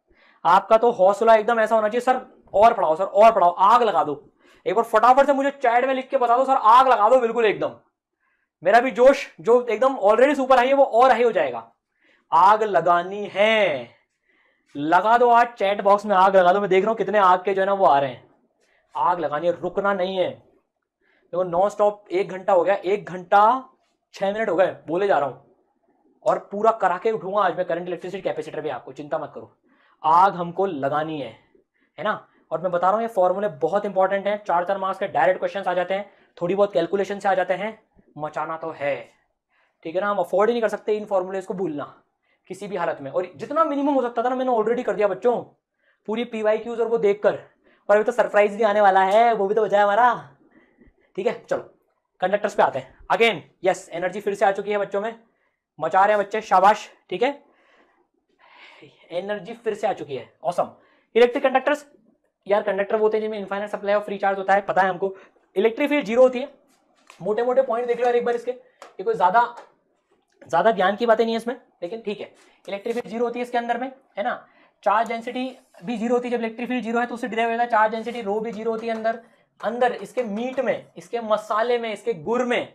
आपका तो हौसला एकदम ऐसा होना चाहिए सर और पढ़ाओ सर और पढ़ाओ आग लगा दो एक बार फटाफट से मुझे चैट में लिख के बता दो सर आग लगा दो बिल्कुल एकदम मेरा भी जोश जो एकदम ऑलरेडी सुपर हाई है वो और हाई हो जाएगा आग लगानी है लगा दो आज चैट बॉक्स में आग लगा दो मैं देख रहा हूँ कितने आग के जो है ना वो आ रहे हैं आग लगानी है रुकना नहीं है देखो नॉन स्टॉप एक घंटा हो गया एक घंटा छह मिनट हो गए बोले जा रहा हूँ और पूरा करा के उठूंगा आज मैं करंट इलेक्ट्रिसिटी कैपेसिटर भी आपको चिंता मत करो आग हमको लगानी है है ना और मैं बता रहा हूँ ये फॉर्मूले बहुत इंपॉर्टेंट हैं चार चार मार्क्स के डायरेक्ट क्वेश्चन आ जाते हैं थोड़ी बहुत कैलकुलेशन से आ जाते हैं मचाना तो है ठीक है ना हम अफोर्ड ही नहीं कर सकते इन फॉर्मूलेज को भूलना किसी भी हालत में और जितना मिनिमम हो सकता था ना मैंने ऑलरेडी कर दिया बच्चों पूरी पी वाई क्यूज और वो देख कर और अभी तो सरप्राइज भी आने वाला है वो भी तो बजाय हमारा ठीक है चलो कंडक्टर्स पे आते हैं अगेन यस एनर्जी फिर से आ चुकी है बच्चों में मचा रहे हैं बच्चे शाबाश ठीक है एनर्जी फिर से आ चुकी है ऑसम इलेक्ट्रिक कंडक्टर्स यार कंडक्टर होते हैं जिनमें इनफाइनाइट सप्लाई और फ्री चार्ज होता है पता है हमको इलेक्ट्रिक फील्ड जीरो होती है मोटे मोटे पॉइंट देख लो यार एक बार इसके ये कोई ज़्यादा ज़्यादा ज्ञान की बातें नहीं है इसमें लेकिन ठीक है इलेक्ट्रिक फील्ड जीरो होती है इसके अंदर में है ना चार्ज डेंसिटी भी जीरो होती है जब इलेक्ट्रिक फील्ड जीरो है तो उससे डिराइव होता है चार्ज डेंसिटी रो भी जीरो होती है अंदर अंदर इसके मीट में इसके मसाले में इसके गुड़ में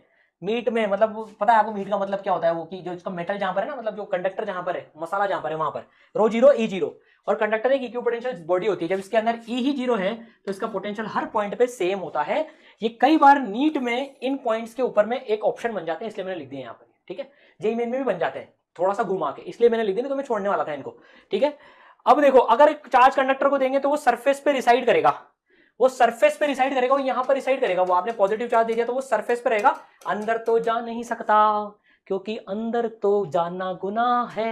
मीट में मतलब पता है आपको मीट का मतलब क्या होता है वो कि जो इसका मेटल जहां पर है ना मतलब जो कंडक्टर जहां पर है मसाला जहां पर है वहां पर रो जीरो ई जीरो और कंडक्टर एक इक्यू पोटेंशियल बॉडी होती है जब इसके अंदर ई e ही जीरो है तो इसका पोटेंशियल हर पॉइंट पे सेम होता है ये कई बार नीट में इन पॉइंट्स के ऊपर में एक ऑप्शन बन जाते हैं इसलिए मैंने लिख दिया यहाँ पर ठीक है जेई मेन में भी बन जाते हैं थोड़ा सा घुमा के इसलिए मैंने लिख दिया तो मैं छोड़ने वाला था इनको ठीक है अब देखो अगर एक चार्ज कंडक्टर को देंगे तो वो सर्फेस पे रिसाइड करेगा वो सरफेस पे रिसाइड करेगा वो यहाँ पर रिसाइड करेगा वो आपने पॉजिटिव चार्ज दे दिया तो वो सरफेस पर रहेगा अंदर तो जा नहीं सकता क्योंकि अंदर तो जाना गुना है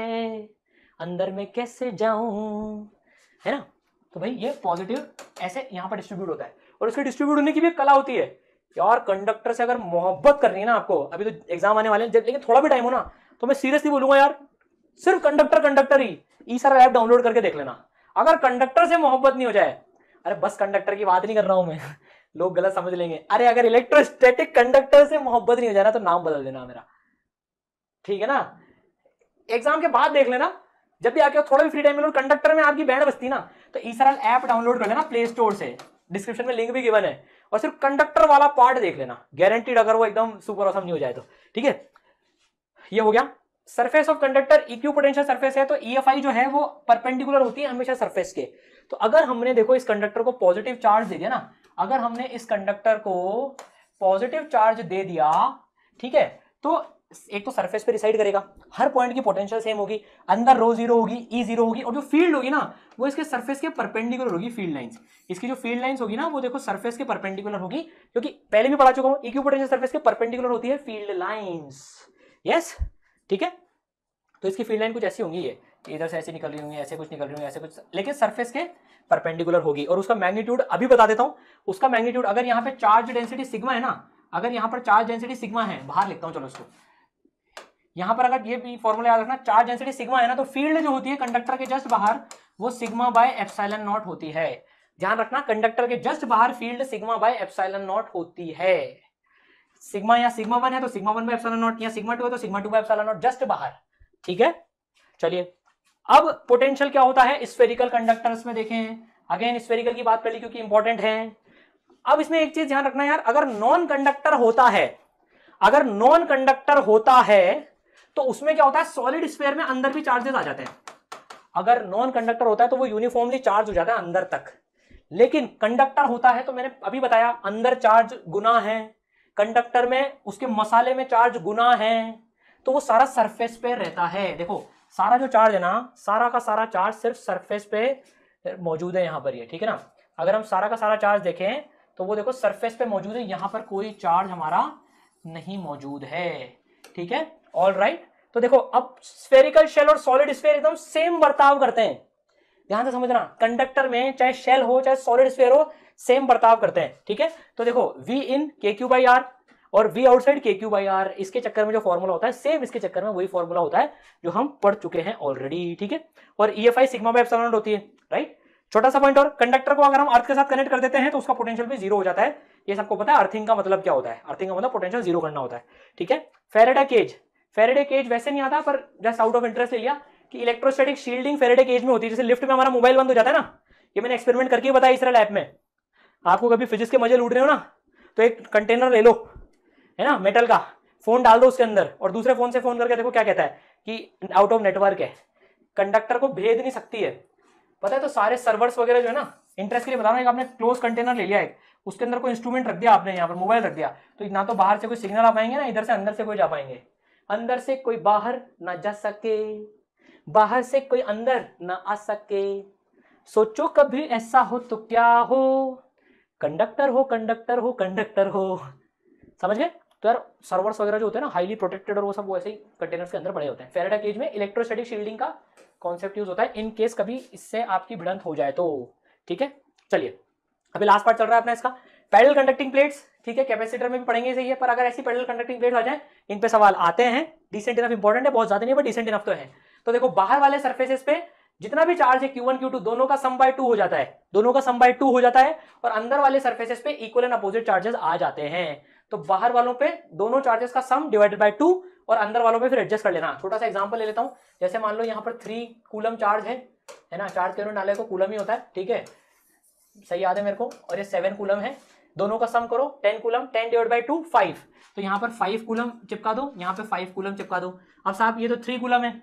अंदर में कैसे जाऊं है ना तो भाई ये पॉजिटिव ऐसे यहाँ पर डिस्ट्रीब्यूट होता है और उसके डिस्ट्रीब्यूट होने की भी कला होती है यार कंडक्टर से अगर मोहब्बत करनी है ना आपको अभी तो एग्जाम आने वाले हैं लेकिन थोड़ा भी टाइम हो ना तो मैं सीरियसली बोलूंगा यार सिर्फ कंडक्टर कंडक्टर ही ई सारा ऐप डाउनलोड करके देख लेना अगर कंडक्टर से मोहब्बत नहीं हो जाए अरे बस कंडक्टर की बात नहीं कर रहा हूं मैं लोग गलत समझ लेंगे अरे अगर इलेक्ट्रोस्टैटिक कंडक्टर से मोहब्बत नहीं हो जाना तो नाम बदल देना मेरा ठीक है ना एग्जाम के बाद देख लेना जब भी आके थोड़ा भी फ्री टाइम मिलो कंडक्टर में आपकी बैंड बसती ना तो ईसराल ऐप डाउनलोड कर लेना प्ले स्टोर से डिस्क्रिप्शन में लिंक भी गिवन है और सिर्फ कंडक्टर वाला पार्ट देख लेना गारंटीड अगर वो एकदम सुपर ऑसम नहीं हो जाए तो ठीक है ये हो गया surface of conductor equipotential surface है तो ई e जो है वो परपेंडिकुलर होती है हमेशा सर्फेस के तो अगर हमने देखो इस कंडक्टर को पॉजिटिव चार्ज दे दिया ना अगर हमने इस कंडक्टर को पॉजिटिव चार्ज दे दिया ठीक है तो एक तो सरफेस पे रिसाइड करेगा हर पॉइंट की पोटेंशियल सेम होगी अंदर रो जीरो होगी ई e जीरो होगी और जो फील्ड होगी ना वो इसके सरफेस के परपेंडिकुलर होगी फील्ड लाइंस इसकी जो फील्ड लाइंस होगी ना वो देखो सरफेस के परपेंडिकुलर होगी क्योंकि पहले भी पढ़ा चुका हूं पोटेंशियल सर्फेस के परपेंडिकुलर होती है फील्ड लाइन्स यस ठीक है तो इसकी फील्ड लाइन कुछ ऐसी होंगी ये इधर से ऐसे निकल रही होंगी ऐसे कुछ निकल रही होंगी ऐसे कुछ लेकिन सरफेस के परपेंडिकुलर होगी और उसका मैग्नीट्यूड अभी बता देता हूँ उसका मैग्नीट्यूड अगर यहाँ पे चार्ज डेंसिटी सिग्मा है ना अगर यहाँ पर चार्ज डेंसिटी सिग्मा है बाहर लिखता हूँ चलो उसको यहाँ पर अगर ये भी फॉर्मूला याद रखना चार्ज डेंसिटी सिग्मा है ना तो फील्ड जो होती है कंडक्टर के जस्ट बाहर वो सिग्मा बाय एप्साइलन नॉट होती है ध्यान रखना कंडक्टर के जस्ट बाहर field sigma by epsilon naught होती है सिग्मा या सिग्मा वन है तो sigma one by epsilon naught या सिग्मा टू है तो sigma two by epsilon naught just बाहर ठीक है चलिए अब पोटेंशियल क्या होता है स्पेरिकल कंडक्टर्स में देखें अगेन स्पेरिकल की बात कर ली क्योंकि इंपॉर्टेंट है अब इसमें एक चीज ध्यान रखना यार अगर नॉन कंडक्टर होता है अगर नॉन कंडक्टर होता है तो उसमें क्या होता है सॉलिड स्पेयर में अंदर भी चार्जेस आ जाते हैं अगर नॉन कंडक्टर होता है तो वो यूनिफॉर्मली चार्ज हो जाता है अंदर तक लेकिन कंडक्टर होता है तो मैंने अभी बताया अंदर चार्ज गुना है कंडक्टर में उसके मसाले में चार्ज गुना है तो वो सारा सरफेस पे रहता है देखो सारा जो चार्ज है ना सारा का सारा चार्ज सिर्फ सरफेस पे मौजूद है यहाँ पर ये ठीक है ना अगर हम सारा का सारा चार्ज देखें तो वो देखो सरफेस पे मौजूद है यहाँ पर कोई चार्ज हमारा नहीं मौजूद है ठीक है ऑल राइट right? तो देखो अब स्फेरिकल शेल और सॉलिड स्फेयर एकदम सेम बर्ताव करते हैं ध्यान से समझना कंडक्टर में चाहे शेल हो चाहे सॉलिड स्फेयर हो सेम बर्ताव करते हैं ठीक है तो देखो V in K Q by R और V outside K Q by R इसके चक्कर में जो फॉर्मूला होता है सेम इसके चक्कर में वही फॉर्मूला होता है जो हम पढ़ चुके हैं ऑलरेडी ठीक है और E F I sigma by epsilon होती है राइट छोटा सा पॉइंट और कंडक्टर को अगर हम अर्थ के साथ कनेक्ट कर देते हैं तो उसका पोटेंशियल भी जीरो हो जाता है ये सबको पता है अर्थिंग का मतलब क्या होता है अर्थिंग का मतलब पोटेंशियल जीरो करना होता है ठीक है फेरेडा केज फेरेडे केज वैसे नहीं आता पर जस्ट आउट ऑफ इंटरेस्ट ले लिया कि इलेक्ट्रोस्टैटिक शील्डिंग फेरेडे केज में होती है जैसे लिफ्ट में हमारा मोबाइल बंद हो जाता है ना ये मैंने एक्सपेरिमेंट करके बताया इस लैब में आपको कभी फिजिक्स के मजे लूट रहे हो ना तो एक कंटेनर ले लो है ना मेटल का फोन डाल दो उसके अंदर और दूसरे फोन से फोन करके देखो क्या कहता है कि आउट ऑफ नेटवर्क है कंडक्टर को भेज नहीं सकती है पता है तो सारे सर्वर्स वगैरह जो है ना इंटरेस्ट के लिए बता रहा आपने क्लोज कंटेनर ले लिया है उसके अंदर कोई इंस्ट्रूमेंट रख दिया आपने यहाँ पर मोबाइल रख दिया तो ना तो बाहर से कोई सिग्नल आ पाएंगे ना इधर से अंदर से कोई जा पाएंगे अंदर से कोई बाहर ना जा सके बाहर से कोई अंदर ना आ सके सोचो कभी ऐसा हो तो क्या हो कंडक्टर हो कंडक्टर हो कंडक्टर हो समझ गए तो यार सर्वर्स वगैरह जो होते हैं ना हाईली प्रोटेक्टेड और वो सब वैसे ही कंटेनर्स के अंदर बड़े होते हैं फेरेटा केज में इलेक्ट्रोस्टैटिक शील्डिंग का कॉन्सेप्ट यूज होता है इन केस कभी इससे आपकी भिड़ंत हो जाए तो ठीक है चलिए अभी लास्ट पार्ट चल रहा है अपना इसका पैडल कंडक्टिंग प्लेट्स ठीक है कैपेसिटर में भी पढ़ेंगे सही है पर अगर ऐसी पैडल कंडक्टिंग प्लेट्स आ जाए इन पे सवाल आते हैं डिसेंट इनफ इंपॉर्टेंट है बहुत ज्यादा नहीं बट डिसेंट इनफ तो है तो देखो बाहर वाले सर्फेस पे जितना भी चार्ज है क्यू Q2 दोनों का सम बाय टू हो जाता है दोनों का सम बाय टू हो जाता है और अंदर वाले सर्फेस पे इक्वल एंड अपोजिट चार्जेस आ जाते हैं तो बाहर वालों पे दोनों चार्जेस का सम डिवाइडेड बाय टू और अंदर वालों पे फिर एडजस्ट कर लेना छोटा सा एग्जांपल ले लेता हूँ जैसे मान लो यहाँ पर थ्री कूलम चार्ज है है ना चार्ज करो नाले को कूलम ही होता है ठीक है सही याद है मेरे को और ये सेवन कूलम है दोनों का सम करो ten coulomb ten divide by two five तो यहाँ पर फाइव कूलम चिपका दो यहाँ पे फाइव कूलम चिपका दो अब साहब ये तो थ्री कूलम है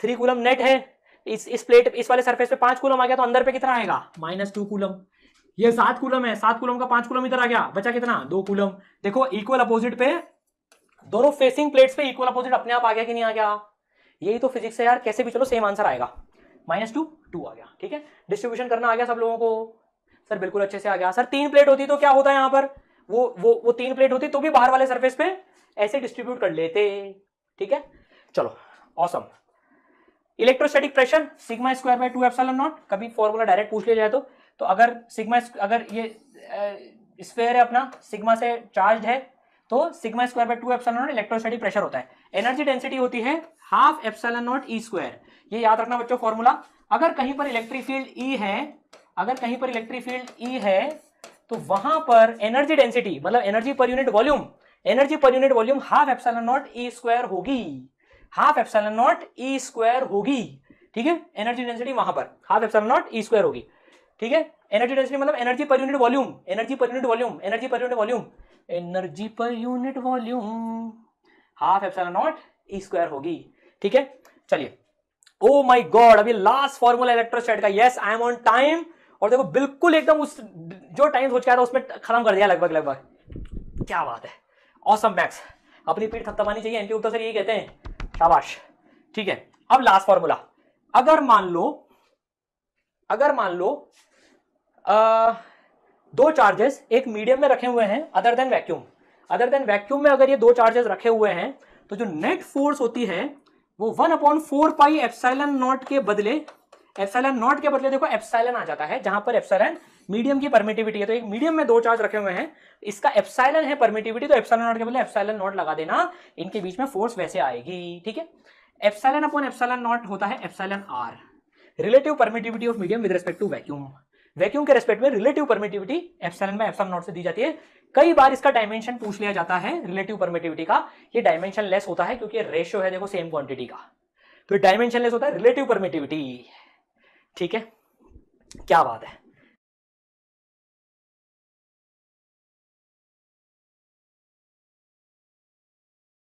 थ्री कूलम नेट है इस इस प्लेट इस वाले सरफेस पे पांच कूलम आ गया तो अंदर पे कितना आएगा माइनस टू कूलम ये सात कुलम है सात कुलम का पांच कुलम इधर आ गया बचा कितना दो कुलम देखो इक्वल अपोजिट पे दोनों फेसिंग प्लेट्स पे इक्वल अपोजिट अपने आप आ गया कि नहीं आ गया यही तो फिजिक्स है यार कैसे भी चलो सेम आंसर आएगा माइनस टू टू आ गया ठीक है डिस्ट्रीब्यूशन करना आ गया सब लोगों को सर बिल्कुल अच्छे से आ गया सर तीन प्लेट होती तो क्या होता है यहां पर वो वो वो तीन प्लेट होती तो भी बाहर वाले सर्फेस पे ऐसे डिस्ट्रीब्यूट कर लेते ठीक है चलो awesome electrostatic pressure sigma square by two epsilon naught कभी फॉर्मूला डायरेक्ट पूछ लिया जाए तो तो अगर सिग्मा अगर ये स्क्वेयर है अपना सिग्मा से चार्ज है तो sigma square by two epsilon naught electrostatic pressure होता है एनर्जी डेंसिटी होती है half epsilon naught E square ये याद रखना बच्चों फॉर्मूला अगर कहीं पर इलेक्ट्रिक फील्ड ई है अगर कहीं पर इलेक्ट्रिक फील्ड ई है तो वहां पर एनर्जी डेंसिटी मतलब energy per unit volume energy per unit volume half epsilon naught E square होगी half epsilon naught E square होगी ठीक है एनर्जी डेंसिटी वहां पर half epsilon naught E square होगी ठीक है एनर्जी डेंसिटी मतलब energy per unit volume energy per unit volume energy per unit volume energy per unit volume half F naught square होगी ठीक है चलिए ओ माई गॉड अभी लास्ट फॉर्मूला इलेक्ट्रोस्टेट का yes I am on time और देखो बिल्कुल एकदम उस जो टाइम सोच के आया था उसमें खत्म कर दिया लगभग लगभग क्या बात है ऑसम मैक्स अपनी पीठ थपथपानी चाहिए एनपी गुप्ता सर यही कहते हैं शाबाश ठीक है अब लास्ट फॉर्मूला अगर मान लो अगर मान लो दो चार्जेस एक मीडियम में रखे हुए हैं other than vacuum other than vacuum में अगर ये दो चार्जेस रखे हुए हैं तो जो नेट फोर्स होती है वो one upon four pi epsilon naught के बदले एप्साइलन नॉट के बदले देखो एप्साइलन आ जाता है जहां पर एफसाइलन मीडियम की परमिटिविटी है तो एक मीडियम में दो चार्ज रखे हुए हैं इसका एफसाइलन है परमिटिविटी तो एफसाइलन नॉट के बदले एप्साइलन नॉट लगा देना इनके बीच में फोर्स वैसे आएगी ठीक है एफसाइलन अपॉन एफसाइलन नॉट होता है epsilon R relative permittivity of medium with respect to vacuum vacuum के रेस्पेक्ट में रिलेटिव परमिटिविटी एफसेलन में एप्सिलॉन नॉट से दी जाती है कई बार इसका डायमेंशन पूछ लिया जाता है रिलेटिव परमिटिविटी का ये डायमेंशन लेस होता है क्योंकि रेशियो है देखो सेम क्वांटिटी का तो डायमेंशन लेस होता है रिलेटिव परमिटिविटी ठीक है क्या बात है